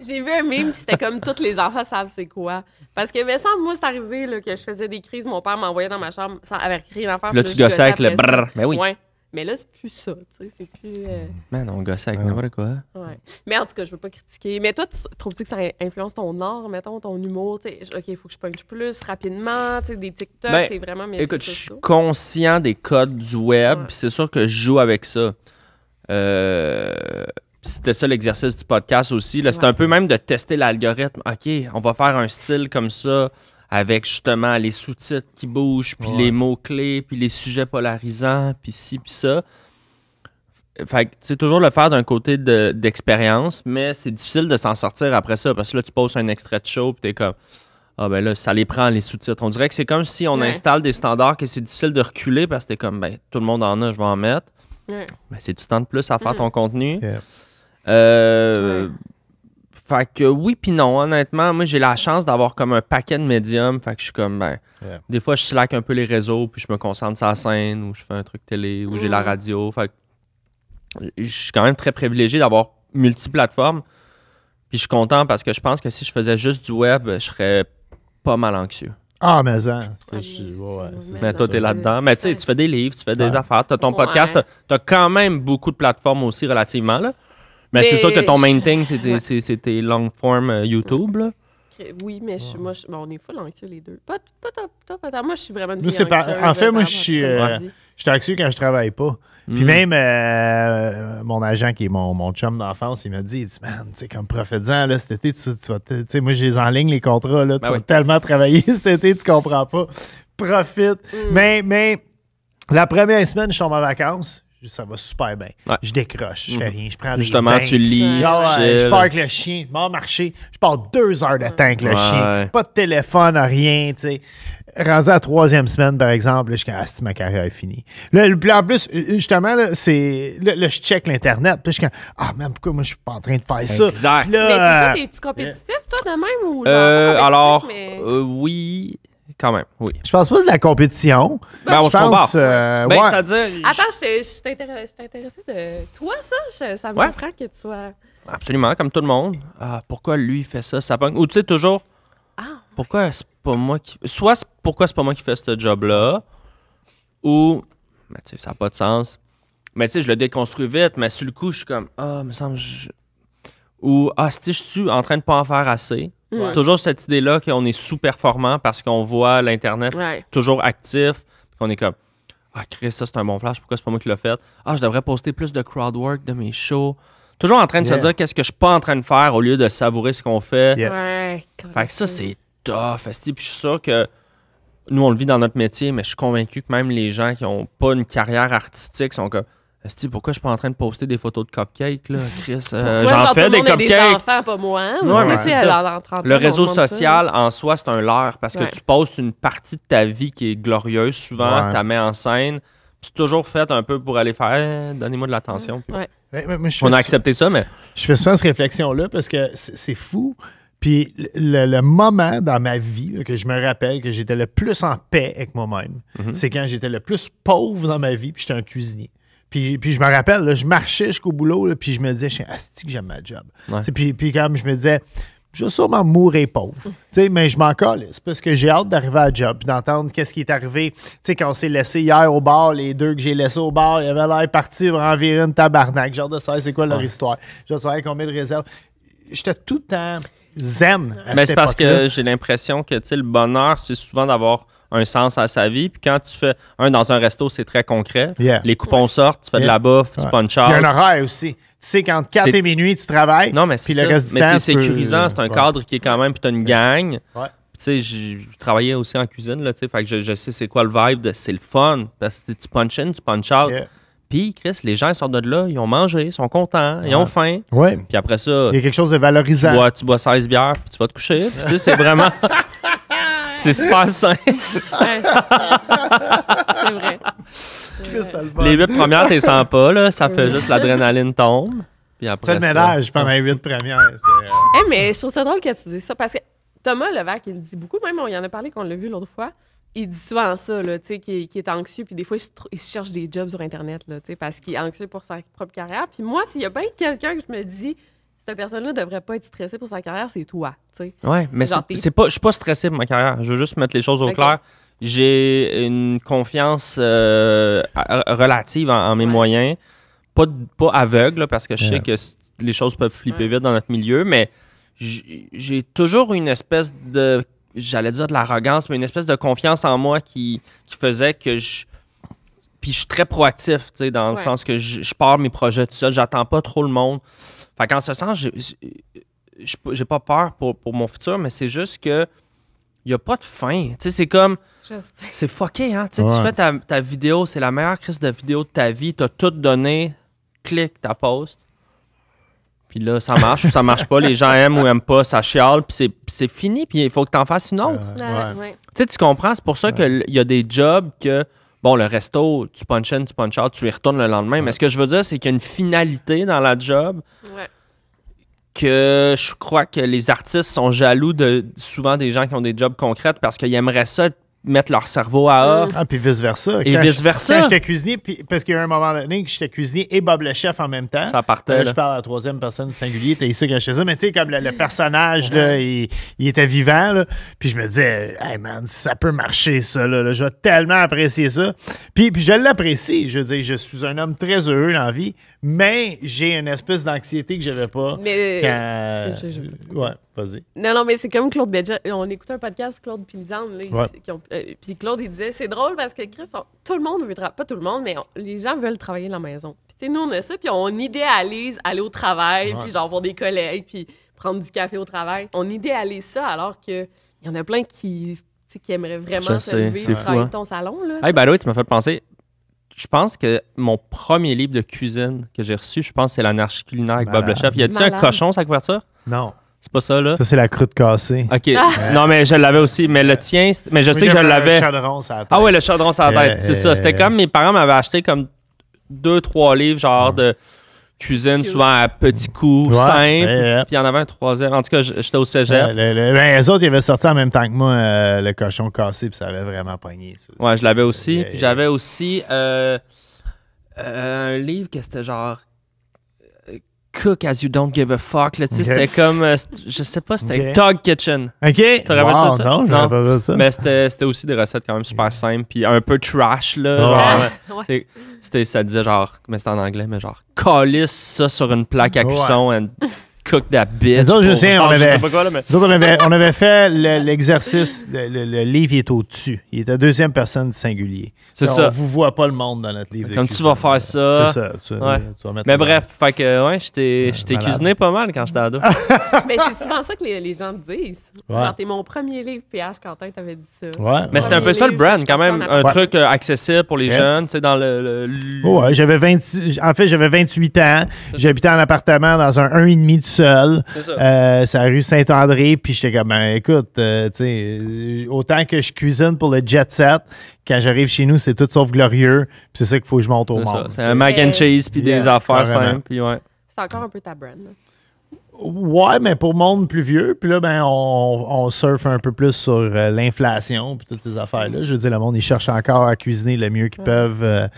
j'ai vu un meme, c'était comme tous les enfants savent c'est quoi. Parce que, mais semble, moi, c'est arrivé là, que je faisais des crises, mon père m'envoyait dans ma chambre sans avoir rien à faire. Là, tu gossais avec le brrr. mais ben oui. Mais là, c'est plus ça, tu sais, c'est plus... Euh, Man, on gossait avec ouais. n'importe quoi. Ouais. Mais en tout cas, je veux pas critiquer. Mais toi, tu, trouves-tu que ça influence ton art, mettons, ton humour? sais? « OK, il faut que je punch plus rapidement, tu sais, des TikToks, ben, t'es vraiment... Écoute, je suis conscient des codes du web, c'est sûr que je joue avec ça. Euh, c'était ça l'exercice du podcast aussi. C'était un peu même de tester l'algorithme. OK, on va faire un style comme ça avec justement les sous-titres qui bougent, puis les mots-clés, puis les sujets polarisants, puis ci, puis ça. Fait c'est toujours le faire d'un côté d'expérience, mais c'est difficile de s'en sortir après ça parce que là, tu poses un extrait de show, puis t'es comme Ah, ben là, ça les prend, les sous-titres. On dirait que c'est comme si on installe des standards que c'est difficile de reculer parce que t'es comme Ben, tout le monde en a, je vais en mettre. Mm. Ben, c'est du temps de plus à faire mm. ton contenu. Euh, fait que oui, puis non, honnêtement, moi j'ai la chance d'avoir comme un paquet de médiums. Fait que je suis comme, ben, des fois je slack un peu les réseaux, puis je me concentre sur la scène, ou je fais un truc télé, ou j'ai la mm. radio. je suis quand même très privilégié d'avoir multiplateformes. Puis je suis content parce que je pense que si je faisais juste du web, je serais pas mal anxieux. Ah, mais hein. ah, ça. Ouais, mais toi, t'es là-dedans. Mais tu sais, tu fais des livres, tu fais des affaires, t'as ton podcast, tu t'as as quand même beaucoup de plateformes aussi relativement. Là. Mais, c'est sûr que ton main thing, c'est tes, long form euh, YouTube. Là. Oui, mais moi, je, bon, on est full anxieux les deux. Pas, pas, pas, toi, moi, je suis vraiment une En fait, moi, je suis, euh, je suis anxieux quand je travaille pas. Puis mm. même euh, mon agent, qui est mon, chum d'enfance, il m'a dit, man, tu sais, comme prophétisant, là, cet été, tu, tu vas, tu sais, moi, j'ai en ligne les contrats, là, ben tu vas tellement travailler cet été, tu comprends pas. Profite. Mm. Mais, la première semaine, je tombe en vacances. Ça va super bien. Je décroche, je fais mm. rien, je prends des Justement, tu lis. Ah je pars avec le chien, je pars marcher. Je pars deux heures de temps avec le chien. Pas de téléphone, rien, tu sais rendu à la troisième semaine, par exemple, je suis que ah, ma carrière est finie. Là, en plus, euh, justement, c'est, là, je check l'Internet. Puis je suis ah, mais pourquoi moi, je suis pas en train de faire ça? Exact. mais c'est ça, t'es-tu compétitif, toi, de même? Ou euh, alors, euh, oui quand même, oui. Je pense pas que c'est de la compétition. Ben, on ben, se pense, ben, Attends, je, je t'ai de toi, ça? ça me surprend que tu sois... Absolument, comme tout le monde. Ah, pourquoi lui, il fait ça? Ça Ou tu sais, toujours... Ah, pourquoi moi qui. Soit pourquoi c'est pas moi qui fais ce job-là, ou. Mais tu sais, ça n'a pas de sens. Mais tu sais, je le déconstruis vite, mais sur le coup, je suis comme Ah, me semble. Ou Ah, si je suis en train de pas en faire assez. Toujours cette idée-là qu'on est sous-performant parce qu'on voit l'Internet toujours actif, qu'on est comme Ah, Chris, ça c'est un bon flash, pourquoi c'est pas moi qui l'ai fait Ah, je devrais poster plus de crowd work de mes shows. Toujours en train de se dire qu'est-ce que je suis pas en train de faire au lieu de savourer ce qu'on fait. fait que ça, c'est tough. ça Puis je sûr que nous, on le vit dans notre métier, mais je suis convaincu que même les gens qui n'ont pas une carrière artistique sont comme. pourquoi je suis pas en train de poster des photos de cupcakes, là, Chris? Euh, j'en fais des cupcakes. moi. Hein? le réseau social, en soi, c'est un leurre parce que tu postes une partie de ta vie qui est glorieuse, souvent, tu la en scène. C'est toujours fait un peu pour aller faire eh, donnez-moi de l'attention. On a accepté ça, mais. Je fais souvent cette réflexion-là parce que c'est fou. Puis le, moment dans ma vie que je me rappelle que j'étais le plus en paix avec moi-même, mhm. c'est quand j'étais le plus pauvre dans ma vie, puis j'étais un cuisinier. Puis, puis je me rappelle, je marchais jusqu'au boulot, puis je me disais, asti que j'aime ma job. Puis, puis quand je me disais, je vais sûrement mourir pauvre. Mm. mais je m'en C'est parce que j'ai hâte d'arriver à la job d'entendre qu'est-ce qui est arrivé. Tu sais, quand on s'est laissé hier au bar, les deux que j'ai laissés au bar, ils avaient l'air partis pour environ une tabarnak. Genre de savoir c'est quoi leur histoire. Je qu'on combien de réserves. J'étais tout le temps zen. À Mais c'est parce que j'ai l'impression que le bonheur, c'est souvent d'avoir un sens à sa vie. Puis quand tu fais un dans un resto, c'est très concret. Les coupons sortent, tu fais de la bouffe, tu punches Il y a un horaire aussi. Tu sais quand 4 et minuit, tu travailles. Non, mais c'est sécurisant. C'est un cadre qui est quand même, puis tu as une gang. Tu sais, je travaillais aussi en cuisine, là, fait que je, sais c'est quoi le vibe de c'est le fun. Parce que tu punch in, tu punch out. Puis, Chris, les gens ils sortent de là, ils ont mangé, ils sont contents, ils ont faim. Oui. Puis après ça. Il y a quelque chose de valorisant. Tu bois, tu bois 16 bières, puis tu vas te coucher. Puis, tu sais, c'est vraiment. c'est super sain. c'est vrai. Les huit premières, t'es sympa, là. Ça fait juste l'adrénaline tombe. Puis après. C'est le ménage pendant les huit premières. Euh, eh, mais je trouve ça drôle que tu dis ça parce que Thomas Levac, il dit beaucoup, même on y en a parlé qu'on l'a vu l'autre fois il dit souvent ça, là, tu sais, qui, est anxieux, puis des fois, il se, cherche des jobs sur Internet, là, tu sais, parce qu'il est anxieux pour sa propre carrière. Puis moi, s'il y a bien quelqu'un que je me dis, cette personne-là devrait pas être stressée pour sa carrière, c'est toi, tu sais. Ouais, mais c'est pas, je suis pas stressé pour ma carrière. Je veux juste mettre les choses au clair. J'ai une confiance euh, relative en, mes moyens, pas, pas aveugle, parce que je sais que les choses peuvent flipper vite dans notre milieu, mais j'ai toujours une espèce de j'allais dire de l'arrogance, mais une espèce de confiance en moi qui, faisait que je. Puis je suis très proactif, tu sais, dans le sens que je, pars mes projets tout seul, j'attends pas trop le monde. Fait qu'en ce sens, j'ai pas peur pour, mon futur, mais c'est juste que il a pas de fin. Tu sais, c'est comme. C'est fucké, hein? Tu, tu fais ta, ta vidéo, c'est la meilleure crise de vidéo de ta vie, as tout donné, clique, ta poste. Puis là, ça marche ou ça marche pas. Les gens aiment ou aiment pas, ça chiale. Puis c'est fini. Puis il faut que tu en fasses une autre. Tu sais, tu comprends? C'est pour ça qu'il y a des jobs que. Bon, le resto, tu punch in, tu punch out, tu y retournes le lendemain. Mais ce que je veux dire, c'est qu'il y a une finalité dans la job que je crois que les artistes sont jaloux de souvent des gens qui ont des jobs concrètes parce qu'ils aimeraient ça mettre leur cerveau à off. Ah, puis vice-versa. Et vice-versa. Quand j'étais cuisinier, puis, parce qu'il y a un moment donné que j'étais cuisinier et Bob le chef en même temps. Ça partait. Là, je parle à la troisième personne singulier, t'es ici quand je faisais. Mais tu sais, comme le, personnage, il, était vivant, Puis je me disais, hey man, ça peut marcher, ça, là. là. Je vais tellement apprécier ça. Puis, puis je l'apprécie. Je veux dire, je suis un homme très heureux dans la vie, mais j'ai une espèce d'anxiété que j'avais pas. Mais. Euh, ouais, vas-y. Non, non, mais c'est comme Claude Béja. On écoutait un podcast, Claude qui ont euh, puis Claude, il disait, c'est drôle parce que Chris, tout le monde veut travailler, pas tout le monde, mais les gens veulent travailler à la maison. Puis tu sais, nous, on a ça, puis on idéalise aller au travail, puis genre voir des collègues, puis prendre du café au travail. On idéalise ça alors qu'il y en a plein qui, qui aimeraient vraiment se lever et travailler hein. ton salon. Là, hey, tu m'as fait penser, je pense que mon premier livre de cuisine que j'ai reçu, je pense que c'est L'anarchie culinaire avec Bob le chef. Y a-t-il un cochon sa couverture? Non. C'est pas ça, là? Ça, c'est la croûte cassée. OK. Ah. Non, mais je l'avais aussi. Mais le tien, mais je sais que je l'avais. Le sur la tête. Ah ouais, le chaudron sur la tête. c'est ça. C'était comme mes parents m'avaient acheté comme deux, trois livres, genre de cuisine souvent à petits coups, simples. simple. Puis il y en avait un troisième. En tout cas, j'étais au cégep. les ben, autres, ils avaient sorti en même temps que moi euh, le cochon cassé, puis ça avait vraiment pogné. Ça, ouais, je l'avais aussi. puis j'avais aussi euh, euh, un livre que c'était genre cook as you don't give a fuck. Là, sais, C'était comme, euh, je sais pas, c'était Dog Kitchen. OK. Tu te ça? Non, je ça. Mais c'était aussi des recettes quand même super simples, puis un peu trash. Là, ouais. Ah, euh, c'était, ça disait genre, mais c'était en anglais, mais genre, collisse ça sur une plaque à cuisson cook that bitch. je sais, on avait, on avait, fait l'exercice, le, livre est au-dessus. Il était à deuxième personne singulier. C'est ça, On vous voit pas le monde dans notre livre. Comme tu vas faire ça. C'est ça. ouais. Mais bref, fait que, ouais, je t'ai cuisiné pas mal quand j'étais ado. Mais c'est souvent ça que les, gens disent. Genre, t'es mon premier livre, PH Quentin, t'avais dit ça. Ouais. Mais c'était un peu ça le brand, quand même. Un truc euh, accessible pour les jeunes, tu dans le. Ouais, En fait, j'avais 28 ans. J'habitais en appartement dans un 1,5 du seul. Euh, c'est la rue Saint-André. Puis j'étais comme, ben, écoute, euh, euh, autant que je cuisine pour le jet set, quand j'arrive chez nous, c'est tout sauf glorieux. Puis c'est ça qu'il faut que je monte au monde. C'est un mac and cheese, puis des affaires simples. ouais. C'est encore un peu ta brand. Ouais, mais pour monde plus vieux, puis là, ben, on, surfe un peu plus sur l'inflation, puis toutes ces affaires-là. Je veux dire, le monde, ils cherche encore à cuisiner le mieux qu'ils peuvent.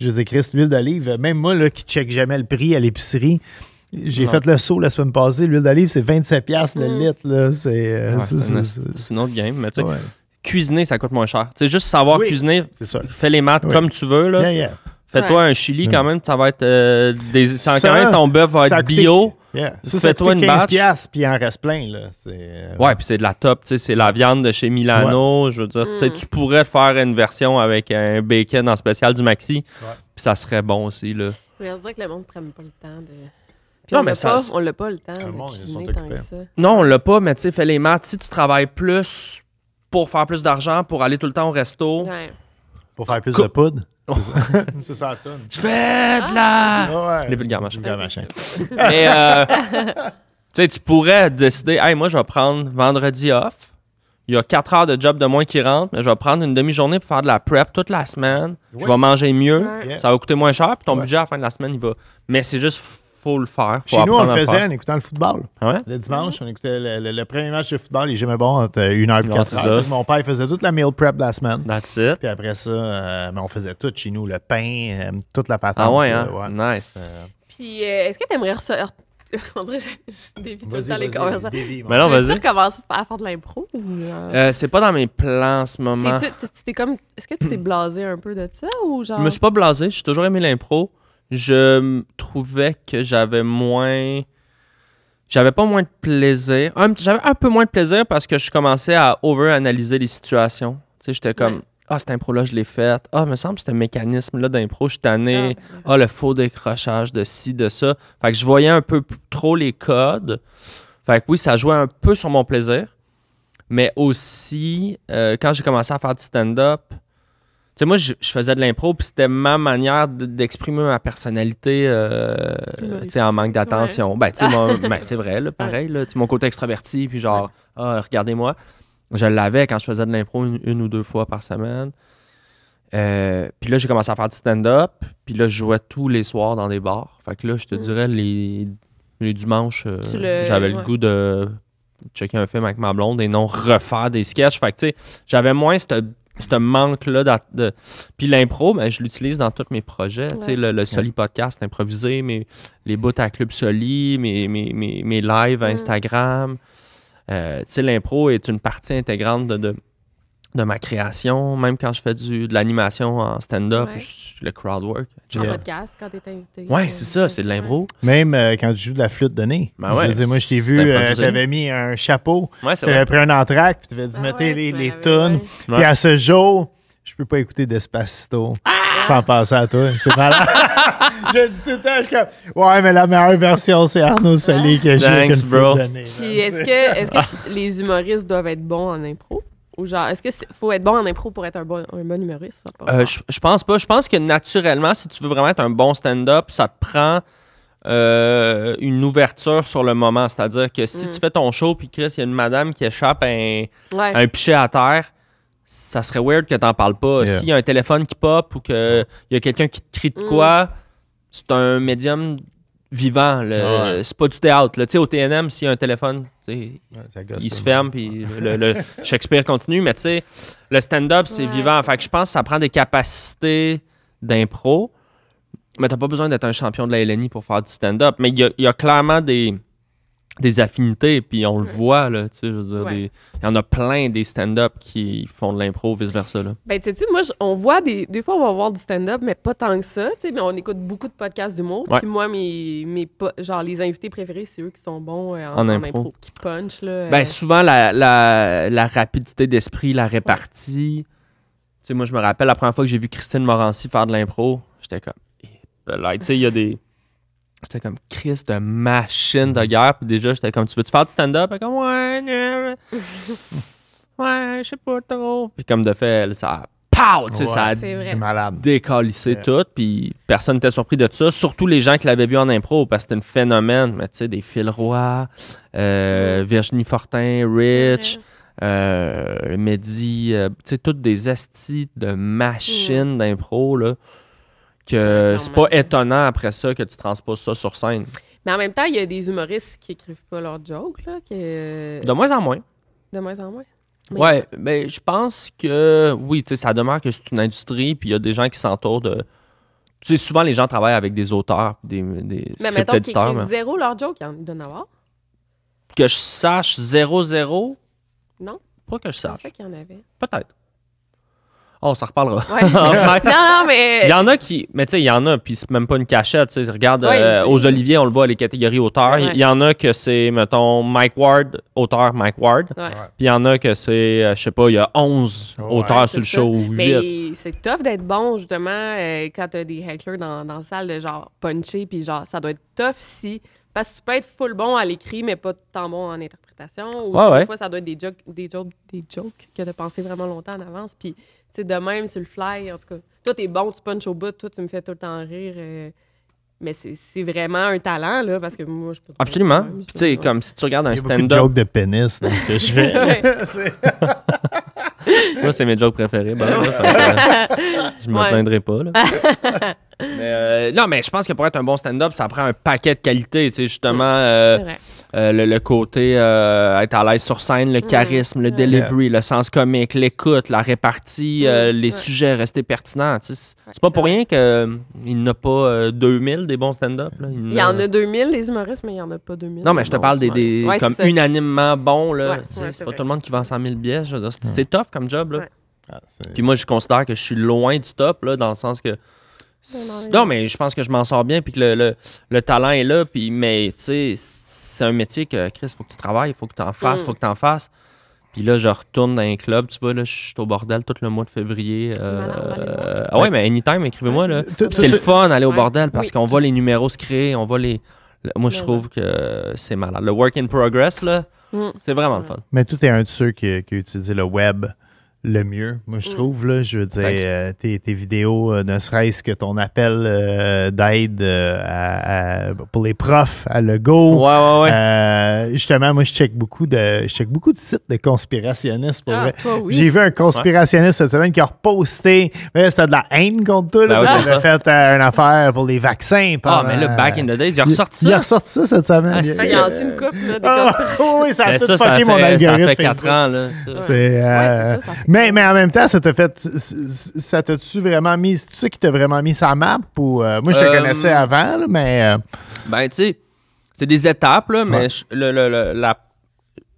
je veux dire, Chris, l'huile d'olive, même moi, là, qui check jamais le prix à l'épicerie, j'ai fait le saut la semaine passée. L'huile d'olive, c'est 27$ le litre. C'est, une, autre game. Mais tu sais, cuisiner, ça coûte moins cher. Tu juste savoir cuisiner, fais les maths comme tu veux. Là. Fais-toi un chili mm. quand même, ça va être euh, des... quand même ton bœuf va être bio. Fais-toi une 15 batch. puis il en reste plein là. C'est... Euh, ouais, puis c'est de la top, tu sais, c'est la viande de chez Milano, je veux dire, mm. tu pourrais faire une version avec un bacon en spécial du Maxi, puis ça serait bon aussi là. Je veux dire que le monde ne prenne pas le temps de non, mais ça. on l'a pas le temps ah, de ça. Non, on l'a pas, mais tu sais, fais les maths. Si tu travailles plus pour faire plus d'argent, pour aller tout le temps au resto. Pour faire plus de poudre. C'est ça, tonnes. Je fais de la. Ah! Les vulgaires machins. Euh, tu sais, tu pourrais décider, hey, moi, je vais prendre vendredi off. Il y a quatre heures de job de moins qui rentrent, mais je vais prendre une demi-journée pour faire de la prep toute la semaine. Je vais manger mieux. Ça va coûter moins cher, puis ton budget à la fin de la semaine, il va. Mais c'est juste le faire. Chez nous, on le faisait en écoutant le football. Le dimanche, on écoutait le, premier match de football, et j'aimais bon entre 1h et 4h. Mon père faisait toute la meal prep de la semaine. That's it. Puis après ça, euh, on faisait tout chez nous, le pain, euh, toute la patate. Ah ouais, hein? Nice. Euh, Puis est-ce que tu aimerais ressortir on dirait je, tout le temps les conversations. Tu veux Tu à faire de l'impro C'est pas dans mes plans en ce moment. comme, est-ce que tu t'es blasé un peu de ça ou genre Je me suis pas blasé, j'ai toujours aimé l'impro je trouvais que j'avais moins. J'avais pas moins de plaisir. J'avais un peu moins de plaisir parce que je commençais à over-analyser les situations. Tu sais, j'étais comme. Ah, cette impro-là, je l'ai faite. Ah, me semble, que un mécanisme-là d'impro, je suis tanné. Ah, ah, le faux décrochage de ci, de ça. Fait que je voyais un peu trop les codes. Fait que oui, ça jouait un peu sur mon plaisir. Mais aussi, euh, quand j'ai commencé à faire du stand-up, sais, moi, je, faisais de l'impro, puis c'était ma manière d'exprimer ma personnalité euh, en manque d'attention. Ben, tu sais, ben, c'est vrai, là, pareil. Là, mon côté extraverti, puis genre, ah, regardez-moi. Je l'avais quand je faisais de l'impro une, ou deux fois par semaine. Euh, puis là, j'ai commencé à faire du stand-up. Puis là, je jouais tous les soirs dans des bars. Fait que là, je te mm. dirais, les, les dimanches, euh, j'avais le goût de checker un film avec ma blonde et non refaire des sketchs. Fait que, tu sais, j'avais moins cette c'est un manque-là. De... Puis l'impro, ben, je l'utilise dans tous mes projets. tu Le, le, Soli podcast improvisé, mes, les bouts à Club Soli, mes, mes, mes, lives à mm. Instagram. Euh, l'impro est une partie intégrante de, de ma création, même quand je fais du, de l'animation en stand-up, le crowd work. En podcast, quand t'es invité. Ouais, c'est ça, c'est de l'impro. Même euh, quand tu joues de la flûte de nez. Ben je moi, je t'ai vu, euh, t'avais mis un chapeau, tu t'avais pris un entraque, puis t'avais dit, ah mettez les, les tonnes. Puis à ce jour, je peux pas écouter Despacito ah! sans penser à toi. C'est malade. je dis tout le temps, je suis comme, ouais, mais la meilleure version, c'est Arnaud Solé que j'ai. Thanks, bro. Puis est-ce que, est que ah. les humoristes doivent être bons en impro? Ou genre, est-ce qu'il faut être bon en impro pour être un bon, un humoriste? Euh, je, pense pas. Je pense que naturellement, si tu veux vraiment être un bon stand-up, ça prend euh, une ouverture sur le moment. C'est-à-dire que si mm. tu fais ton show, puis Chris, il y a une madame qui échappe un, un pichet à terre, ça serait weird que t'en parles pas. S'il y a un téléphone qui pop ou qu'il y a quelqu'un qui te crie de quoi, mm. c'est un médium vivant. C'est ah pas du théâtre. sais, Au TNM, s'il y a un téléphone, il se ferme, puis le, Shakespeare continue. Mais tu sais, le stand-up, c'est vivant. Fait que je pense que ça prend des capacités d'impro. Mais t'as pas besoin d'être un champion de la LNI pour faire du stand-up. Mais il y, a clairement des, des affinités, puis on le mm. voit, là, tu sais, je dire, il y en a plein des stand-up qui font de l'impro, vice-versa, là. Ben, tu sais, moi, on voit des, des fois, on va voir du stand-up, mais pas tant que ça, tu sais, mais on écoute beaucoup de podcasts d'humour, puis moi, mes, mes, genre, les invités préférés, c'est eux qui sont bons euh, en, impro. qui punch, là. Ben, euh. souvent, la, rapidité d'esprit, la répartie, tu sais, moi, je me rappelle, la première fois que j'ai vu Christine Morancy faire de l'impro, j'étais comme, eh, ben il y a des... J'étais comme Chris de machine de guerre. Puis déjà, j'étais comme Tu veux-tu faire du stand-up? comme Ouais, ouais, je sais pas trop. Puis comme de fait, ça a pow, ouais, ça a décalissé tout. Puis personne n'était surpris de ça, surtout les gens qui l'avaient vu en impro, parce que c'était un phénomène. Mais tu sais, des Phil Roy, euh, Virginie Fortin, Rich. Euh, Mehdi, euh, tu sais, toutes des astis de machines d'impro, là que c'est pas étonnant après ça que tu transposes ça sur scène. Mais en même temps, il y a des humoristes qui écrivent pas leurs jokes. De moins en moins. De moins en moins. Oui, ouais, mais je pense que oui, tu sais, ça demeure que c'est une industrie, puis il y a des gens qui s'entourent de. Tu sais, souvent les gens travaillent avec des auteurs, des, des mais mettons qu'ils écrivent zéro leur joke, il y en a avoir. Que je sache zéro zéro. Non. Pas que je sache. C'est ça qu'il y en avait. Peut-être. Oh, ça reparlera. non, mais. Il y en a qui. Mais tu sais, il y en a, puis c'est même pas une cachette. sais. Regarde, euh, aux Oliviers, on le voit, les catégories auteurs. Il y, en a que c'est, mettons, Mike Ward, auteur Mike Ward. Puis il y en a que c'est, euh, je sais pas, il y a 11 auteurs sur le show. 8. Mais c'est tough d'être bon, justement, euh, quand t'as des hecklers dans, la salle de genre puncher, puis genre, ça doit être tough si. Parce que tu peux être full bon à l'écrit, mais pas tant bon en interprétation. Ou des fois, ça doit être des jokes, des jokes, des jokes que de penser vraiment longtemps en avance. Puis sais, de même sur le fly, en tout cas. Toi, t'es bon, tu punches au bout, toi, tu me fais tout le temps rire. Euh, mais c'est vraiment un talent, là, parce que moi, je peux. Absolument. Puis, tu sais, comme si tu regardes un stand-up. joke de pénis dans que je fais. moi, c'est mes jokes préférés. Ben, euh, je m'en ouais. pas, là. Euh, non, mais je pense que pour être un bon stand-up, ça prend un paquet de qualités, tu sais, justement. Mm. c'est vrai euh, le, côté euh, être à l'aise sur scène, le mm. charisme, le delivery, le sens comique, l'écoute, la répartie, euh, les sujets, restés pertinents. C'est pas pour rien qu'il n'a pas 2000 des bons stand-up. Il, y en a 2000 les humoristes, mais il y en a pas 2000. Non, mais je te parle des, unanimement bons. là. c'est pas tout le monde qui vend 100 000 billets. C'est tough comme job. Là. Ah, puis moi, je considère que je suis loin du top, là, dans le sens que. Non, mais je pense que je m'en sors bien, puis que le, le, talent est là, puis, mais tu sais, c'est un métier que, Chris, faut que tu travailles, il faut que tu en fasses, il mm. faut que tu en fasses. Puis là, je retourne dans un club, tu vois, là, je suis au bordel tout le mois de février. Euh, ah ouais, mais anytime, écrivez-moi, là. C'est le fun d'aller au bordel parce qu'on voit les numéros se créer, on voit les... Moi, je trouve que c'est malade. Le work in progress, là, mm. c'est vraiment mm. le fun. Mais tout est un de ceux qui, a utilisé le web le mieux, moi je mm. trouve. Là, je veux dire, euh, tes, vidéos, euh, ne serait-ce que ton appel euh, d'aide pour les profs à Lego. Ouais, ouais, justement, moi je check beaucoup de je check beaucoup de sites de conspirationnistes ah, J'ai vu un conspirationniste cette semaine qui a reposté. C'était de la haine contre toi. Là, ben fait une affaire pour les vaccins. ah, mais le back in the days, il a ressorti ça. Il a ressorti ça cette semaine. Ah, il a une coupe. là, des ah, oui, ça a ben tout fait, mon algorithme. Ça fait 4 ans. Là, C'est, ça, ça fait mais, en même temps, ça t'a fait. Ça t'a-tu vraiment mis. C'est ça qui t'a vraiment mis sa map ou. Euh, moi, je te euh, connaissais avant, mais. Euh, ben, tu sais, c'est des étapes, là, mais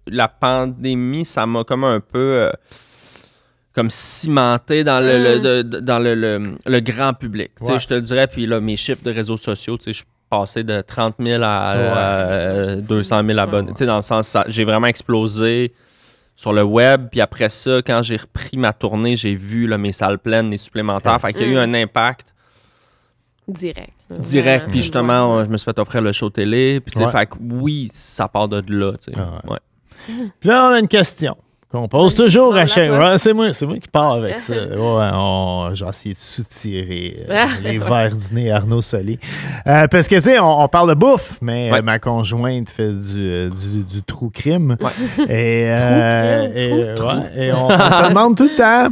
la, pandémie, ça m'a comme un peu. comme cimenté dans le, mm. dans le, grand public. Je te dirais, puis là, mes chiffres de réseaux sociaux, je suis passé de 30 000 à, 200 000 abonnés. Dans le sens, j'ai vraiment explosé sur le web. Puis après ça, quand j'ai repris ma tournée, j'ai vu le mes salles pleines, les supplémentaires. Okay. qu'il y a eu mm. un impact. Direct. Direct. Puis justement, je me suis fait offrir le show télé. Puis, c'est fait que oui, ça part de là. Ah mm. là, on a une question. On pose toujours à c'est moi, qui parle avec ça. Ouais, j'ai essayé de soutirer euh, les verres du nez Arnaud Solé. Euh, parce que, tu sais, on, parle de bouffe, mais euh, ma conjointe fait du, du, trou crime. Et, on, se demande tout le temps,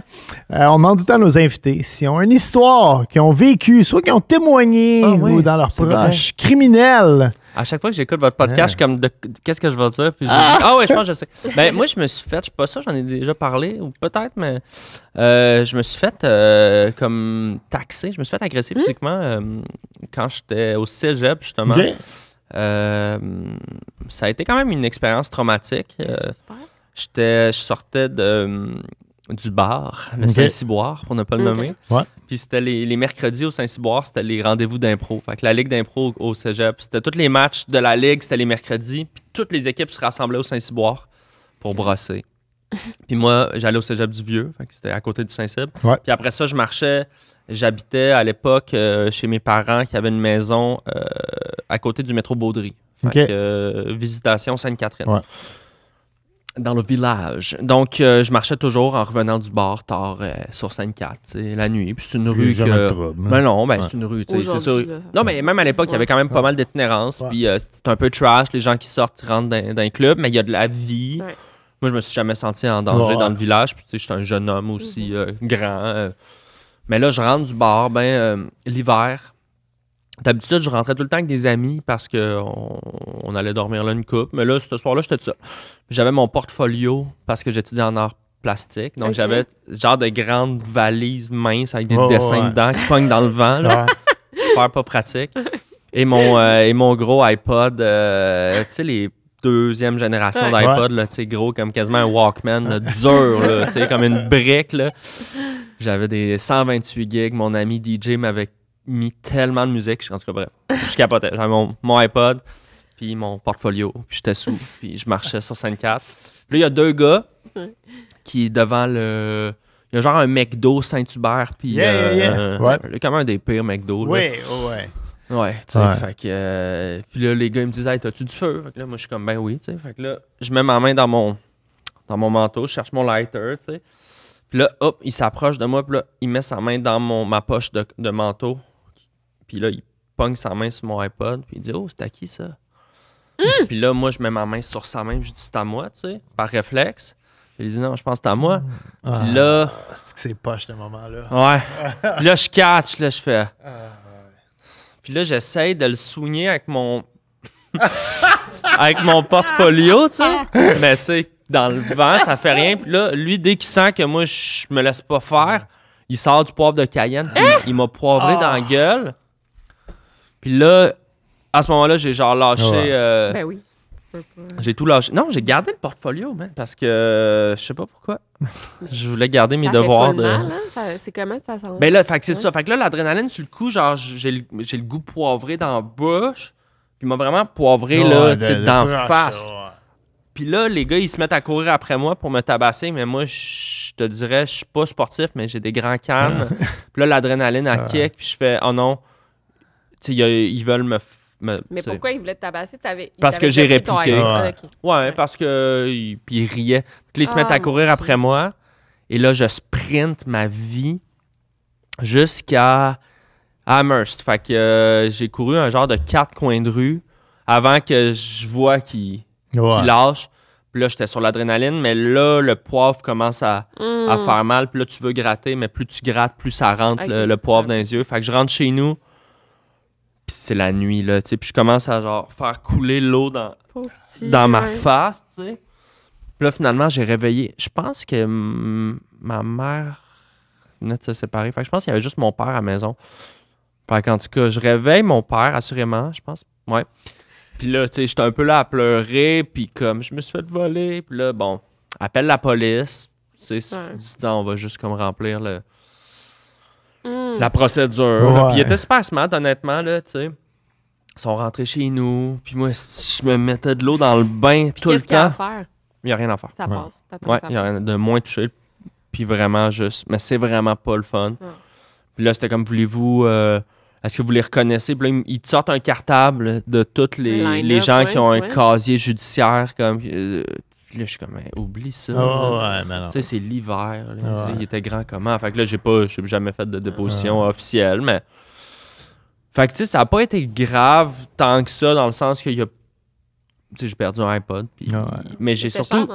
on demande tout le temps à nos invités s'ils ont une histoire qu'ils ont vécu, soit qu'ils ont témoigné ah ou dans leur proche criminel. À chaque fois que j'écoute votre podcast, je suis comme, qu'est-ce que je vais dire? Ah! ah. ouais, je pense que je sais. Ben, moi, je me suis fait, je sais pas ça, j'en ai déjà parlé, ou peut-être, mais euh, je me suis fait euh, comme taxer, je me suis fait agresser hmm? physiquement euh, quand j'étais au cégep, justement. ça a été quand même une expérience traumatique. J'étais, je sortais de du bar, le Saint-Ciboire, pour ne pas le nommer. Puis c'était les, mercredis au Saint-Ciboire, c'était les rendez-vous d'impro. Fait que la Ligue d'impro au, cégep, c'était tous les matchs de la Ligue, c'était les mercredis. Puis toutes les équipes se rassemblaient au Saint-Ciboire pour brosser. puis moi, j'allais au cégep du Vieux, c'était à côté du saint cyboire Puis après ça, je marchais. J'habitais à l'époque euh, chez mes parents qui avaient une maison euh, à côté du métro Baudry. Fait que, euh, visitation Sainte-Catherine dans le village. Donc, euh, je marchais toujours en revenant du bar tard euh, sur Sainte-Cat, la nuit. Puis c'est une rue que... Hein. Ben non, ben c'est une rue, Non, mais même à l'époque, il y avait quand même pas mal d'itinérance. Puis euh, c'est un peu trash, les gens qui sortent rentrent d'un club, mais il y a de la vie. Moi, je me suis jamais senti en danger dans le village. Puis tu sais, j'étais un jeune homme aussi, mhm. grand. mais là, je rentre du bar, ben l'hiver, D'habitude, je rentrais tout le temps avec des amis parce qu'on allait dormir là une coupe. Mais là, ce soir-là, j'étais tout J'avais mon portfolio parce que j'étudiais en art plastique. Donc, j'avais genre de grandes valises minces avec des dessins dedans qui pognent dans le vent. Super pas pratique. Et mon, euh, et mon gros iPod, euh, tu sais, les deuxième génération d'iPod, tu sais, gros comme quasiment un Walkman, dur, tu sais, comme une brique, J'avais des 128 gigs. Mon ami DJ m'avait mis tellement de musique. En tout cas, bref, je capotais. J'avais mon, mon, iPod, puis mon portfolio, puis j'étais sous, puis je marchais sur scène Puis là, il y a deux gars qui, devant le. Il y a genre un McDo Saint-Hubert, puis. Yeah, euh, quand même un des pires McDo. Oui, ouais. Ouais, tu sais, fait que. Euh, puis là, les gars, ils me disent, hey, t'as-tu du feu? Fait que là, moi, je suis comme, ben oui, tu sais. Fait que là, je mets ma main dans mon, dans mon manteau, je cherche mon lighter, tu sais. Puis là, hop, il s'approche de moi, puis là, il met sa main dans mon, ma poche de manteau. Puis là, il pogne sa main sur mon iPod, puis il dit Oh, c'est à qui ça mmh! Puis là, moi, je mets ma main sur sa main, je dis C'est à moi, tu sais, par réflexe. Puis il dit Non, je pense que c'est à moi. Ah, puis là. C'est que c'est poche, le moment-là. Ouais. puis là, je catch, là, je fais. Ah, puis là, j'essaye de le soigner avec mon. avec mon portfolio, tu sais. Mais tu sais, dans le vent, ça fait rien. Puis là, lui, dès qu'il sent que moi, je me laisse pas faire, il sort du poivre de Cayenne, puis hein? il m'a poivré dans la ah. gueule. Puis là, à ce moment-là, j'ai genre lâché. Euh, ben oui. J'ai tout lâché. Non, j'ai gardé le portfolio, man, parce que euh, je sais pas pourquoi. je voulais garder mes devoirs de. mal, Hein? C'est comment ça sent? Ben là, fait que c'est ça. Fait que là, l'adrénaline sur le coup, genre, j'ai le, goût poivré dans la bouche. Puis m'a vraiment poivré, là, tu d'en face. Puis là, les gars, ils se mettent à courir après moi pour me tabasser, mais moi, je te dirais, je suis pas sportif, mais j'ai des grands cannes. puis là, l'adrénaline, à kick, puis je fais, oh non ils veulent me. mais pourquoi ils voulaient te tabasser Parce que j'ai répliqué. Ouais. parce que. puis ils riaient. Puis ils se mettent à courir après moi. Et là, je sprint ma vie jusqu'à Amherst. Fait que euh, j'ai couru un genre de quatre coins de rue avant que je vois qu'ils lâchent. Puis là, j'étais sur l'adrénaline, mais là, le poivre commence à, hmm. faire mal. Puis là, tu veux gratter, mais plus tu grattes, plus ça rentre le, poivre dans les yeux. Fait que je rentre chez nous puis c'est la nuit, là, tu sais, puis je commence à, genre, faire couler l'eau dans, dans ma face, tu sais. Puis là, finalement, j'ai réveillé. Je pense que ma mère venait de se séparer. Fait que je pense qu'il y avait juste mon père à la maison. Fait qu'en tout cas, je réveille mon père, assurément, je pense. Ouais. Puis là, tu sais, j'étais un peu là à pleurer, puis comme, je me suis fait voler. Puis là, bon, appelle la police. Tu sais, on va juste comme remplir le Hmm. la procédure. Puis il était super smart, honnêtement, là, tu sais. Ils sont rentrés chez nous, puis moi, je me mettais de l'eau dans le bain tout le temps. a à faire? Il n'y a rien à faire. Ça passe. il a de moins touché, puis vraiment juste. Mais c'est vraiment pas le fun. Ah. Puis là, c'était comme, voulez-vous. Euh, est-ce que vous les reconnaissez? Puis ils sortent un cartable de tous les, gens qui ont un casier judiciaire. comme euh, puis là, je suis comme, eh, oublie ça. Ah, tu sais, c'est l'hiver. Il était grand comment. Fait que là, j'ai pas, j'ai jamais fait de déposition officielle, mais. Fait que, tu sais, ça a pas été grave tant que ça, dans le sens qu'il y a tu sais, j'ai perdu un iPod. Ah, mais j'ai surtout.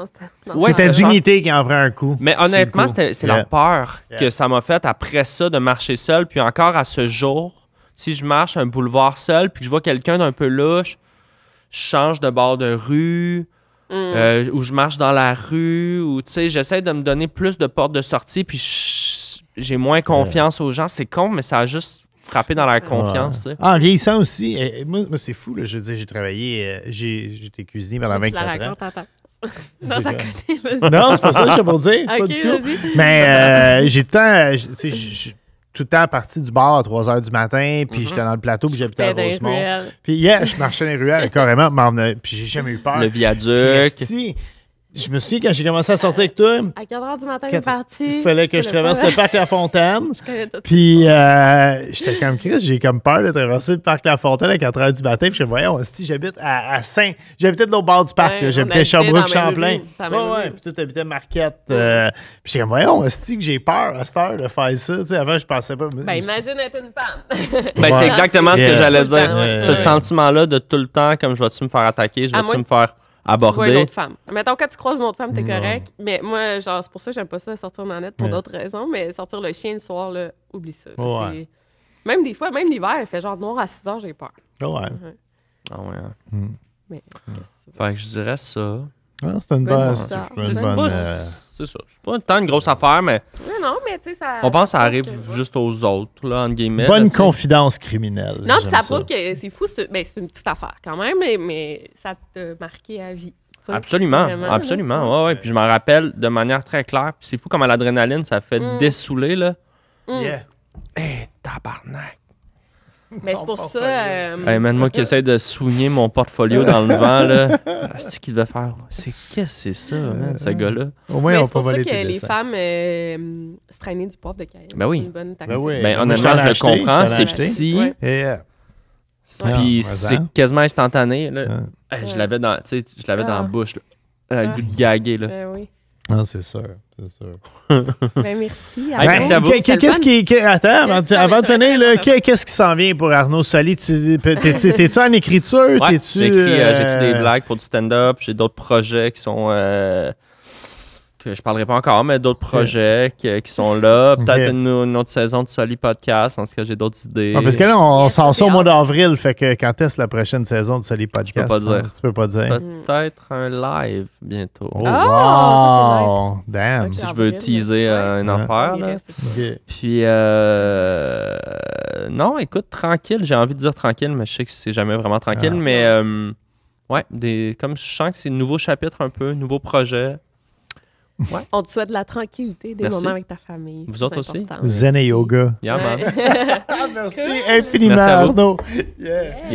c'est la dignité qui en prend un coup. Mais honnêtement, c'est la peur que ça m'a fait, après ça de marcher seul. Puis encore à ce jour, si je marche un boulevard seul, puis que je vois quelqu'un d'un peu louche, je change de bord de rue, Mm. Euh, où je marche dans la rue, ou tu sais, j'essaie de me donner plus de portes de sortie, puis j'ai moins confiance aux gens. C'est con, mais ça a juste frappé dans la confiance. Ah, en vieillissant aussi, euh, moi, c'est fou, là, je dis, j'ai travaillé, euh, j'ai, j'étais cuisinier pendant 24 ans. Non, Non, c'est pas ça que je pour dire. pas du tout. Mais j'ai tant. Tu sais, tout le temps parti du bar à 3 h du matin, puis mhm. j'étais dans le plateau, puis j'habitais à Rosemont. Puis yeah, je marchais dans les ruelles carrément, puis j'ai jamais eu peur. Le viaduc. Je me souviens, quand j'ai commencé à sortir avec toi. À 4 h du matin, on parti. Il fallait que je traverse le parc La Fontaine. puis, euh, j'étais comme Chris, j'ai comme peur de traverser le parc La Fontaine à 4 h du matin. Puis, je me voyons, dit, oh, j'habite à, Saint. J'habitais de l'autre bord du parc, j'habitais Sherbrooke-Champlain. Ouais, ouais. Puis, tout habitait Marquette. Euh. puis, j'étais comme, voyons, dit que j'ai peur à cette heure de faire ça. avant, je pensais pas. Ben, imagine être une femme. ben, c'est exactement ce que j'allais dire. Ce sentiment-là de tout le temps, comme je vais-tu me faire attaquer, je vais-tu me faire aborder. Ouais, une autre femme. Mettons, quand tu croises une autre femme, t'es correct. Mais moi, genre, c'est pour ça que j'aime pas ça sortir dans la net pour d'autres raisons. Mais sortir le chien le soir, là, oublie ça. Même des fois, même l'hiver, il fait genre noir à 6 heures, j'ai peur. Ouais. Ah ouais. Hein. Mm. Mm. ce que Mais, Fait que je dirais ça. Ah, c'est une bonne. C'est euh, C'est ça. C'est pas tant une grosse affaire, mais. Non, non, mais tu sais, ça. On pense que ça arrive juste aux autres, là, entre guillemets. Bonne là, confidence criminelle. Non, pis ça peut que c'est fou. Ben, c'est une petite affaire quand même, mais, ça te marquait à vie. Absolument, absolument. Ouais, ouais. Puis je m'en rappelle de manière très claire. Puis c'est fou à l'adrénaline, ça fait mm. dessouler, là. Mm. Yeah. Eh, tabarnak. Mais c'est pour ça. Euh... Hey moi qui essaie de soigner mon portfolio dans le vent, là. Ah, c'est qu'il devait faire. C'est qu'est-ce que c'est ça, euh, ce euh. gars-là? Au moins, on peut voler. C'est pour ça que les femmes euh, se traînaient du poivre de cayenne. Ben oui. C'est une bonne Ben oui. Ben, honnêtement, je le comprends. C'est petit. Puis c'est quasiment instantané. Là. je l'avais dans, je l'avais dans la ah. bouche. Là. Ah. Le goût de gaguer. Là. Ben oui. Ah, c'est sûr. C'est sûr. ben, merci. Qu'est-ce qui. avant, de qu'est-ce qui s'en vient pour Arnaud Soli? T'es-tu en écriture? Ouais, J'ai écrit, euh, des euh, blagues pour du stand-up. J'ai d'autres projets qui sont. Euh, que je parlerai pas encore, mais d'autres projets qui, sont là. Peut-être une, autre saison de Soli Podcast. En tout cas, j'ai d'autres idées. Ah, parce que là, on s'en sort au mois d'avril. Fait que quand est-ce la prochaine saison de Soli Podcast? Hein? tu peux pas dire. Peut-être un live bientôt. Oh, oh Damn. si je veux teaser euh, une affaire. Puis, euh, non, écoute, tranquille. J'ai envie de dire tranquille, mais je sais que c'est jamais vraiment tranquille. Ah. Mais, euh, ouais, des, comme je sens que c'est un nouveau chapitre un peu, nouveau projet. On te souhaite de la tranquillité des moments avec ta famille. Vous autres aussi? Zen et yoga. Yeah, Merci infiniment, Merci Arnaud. Yeah.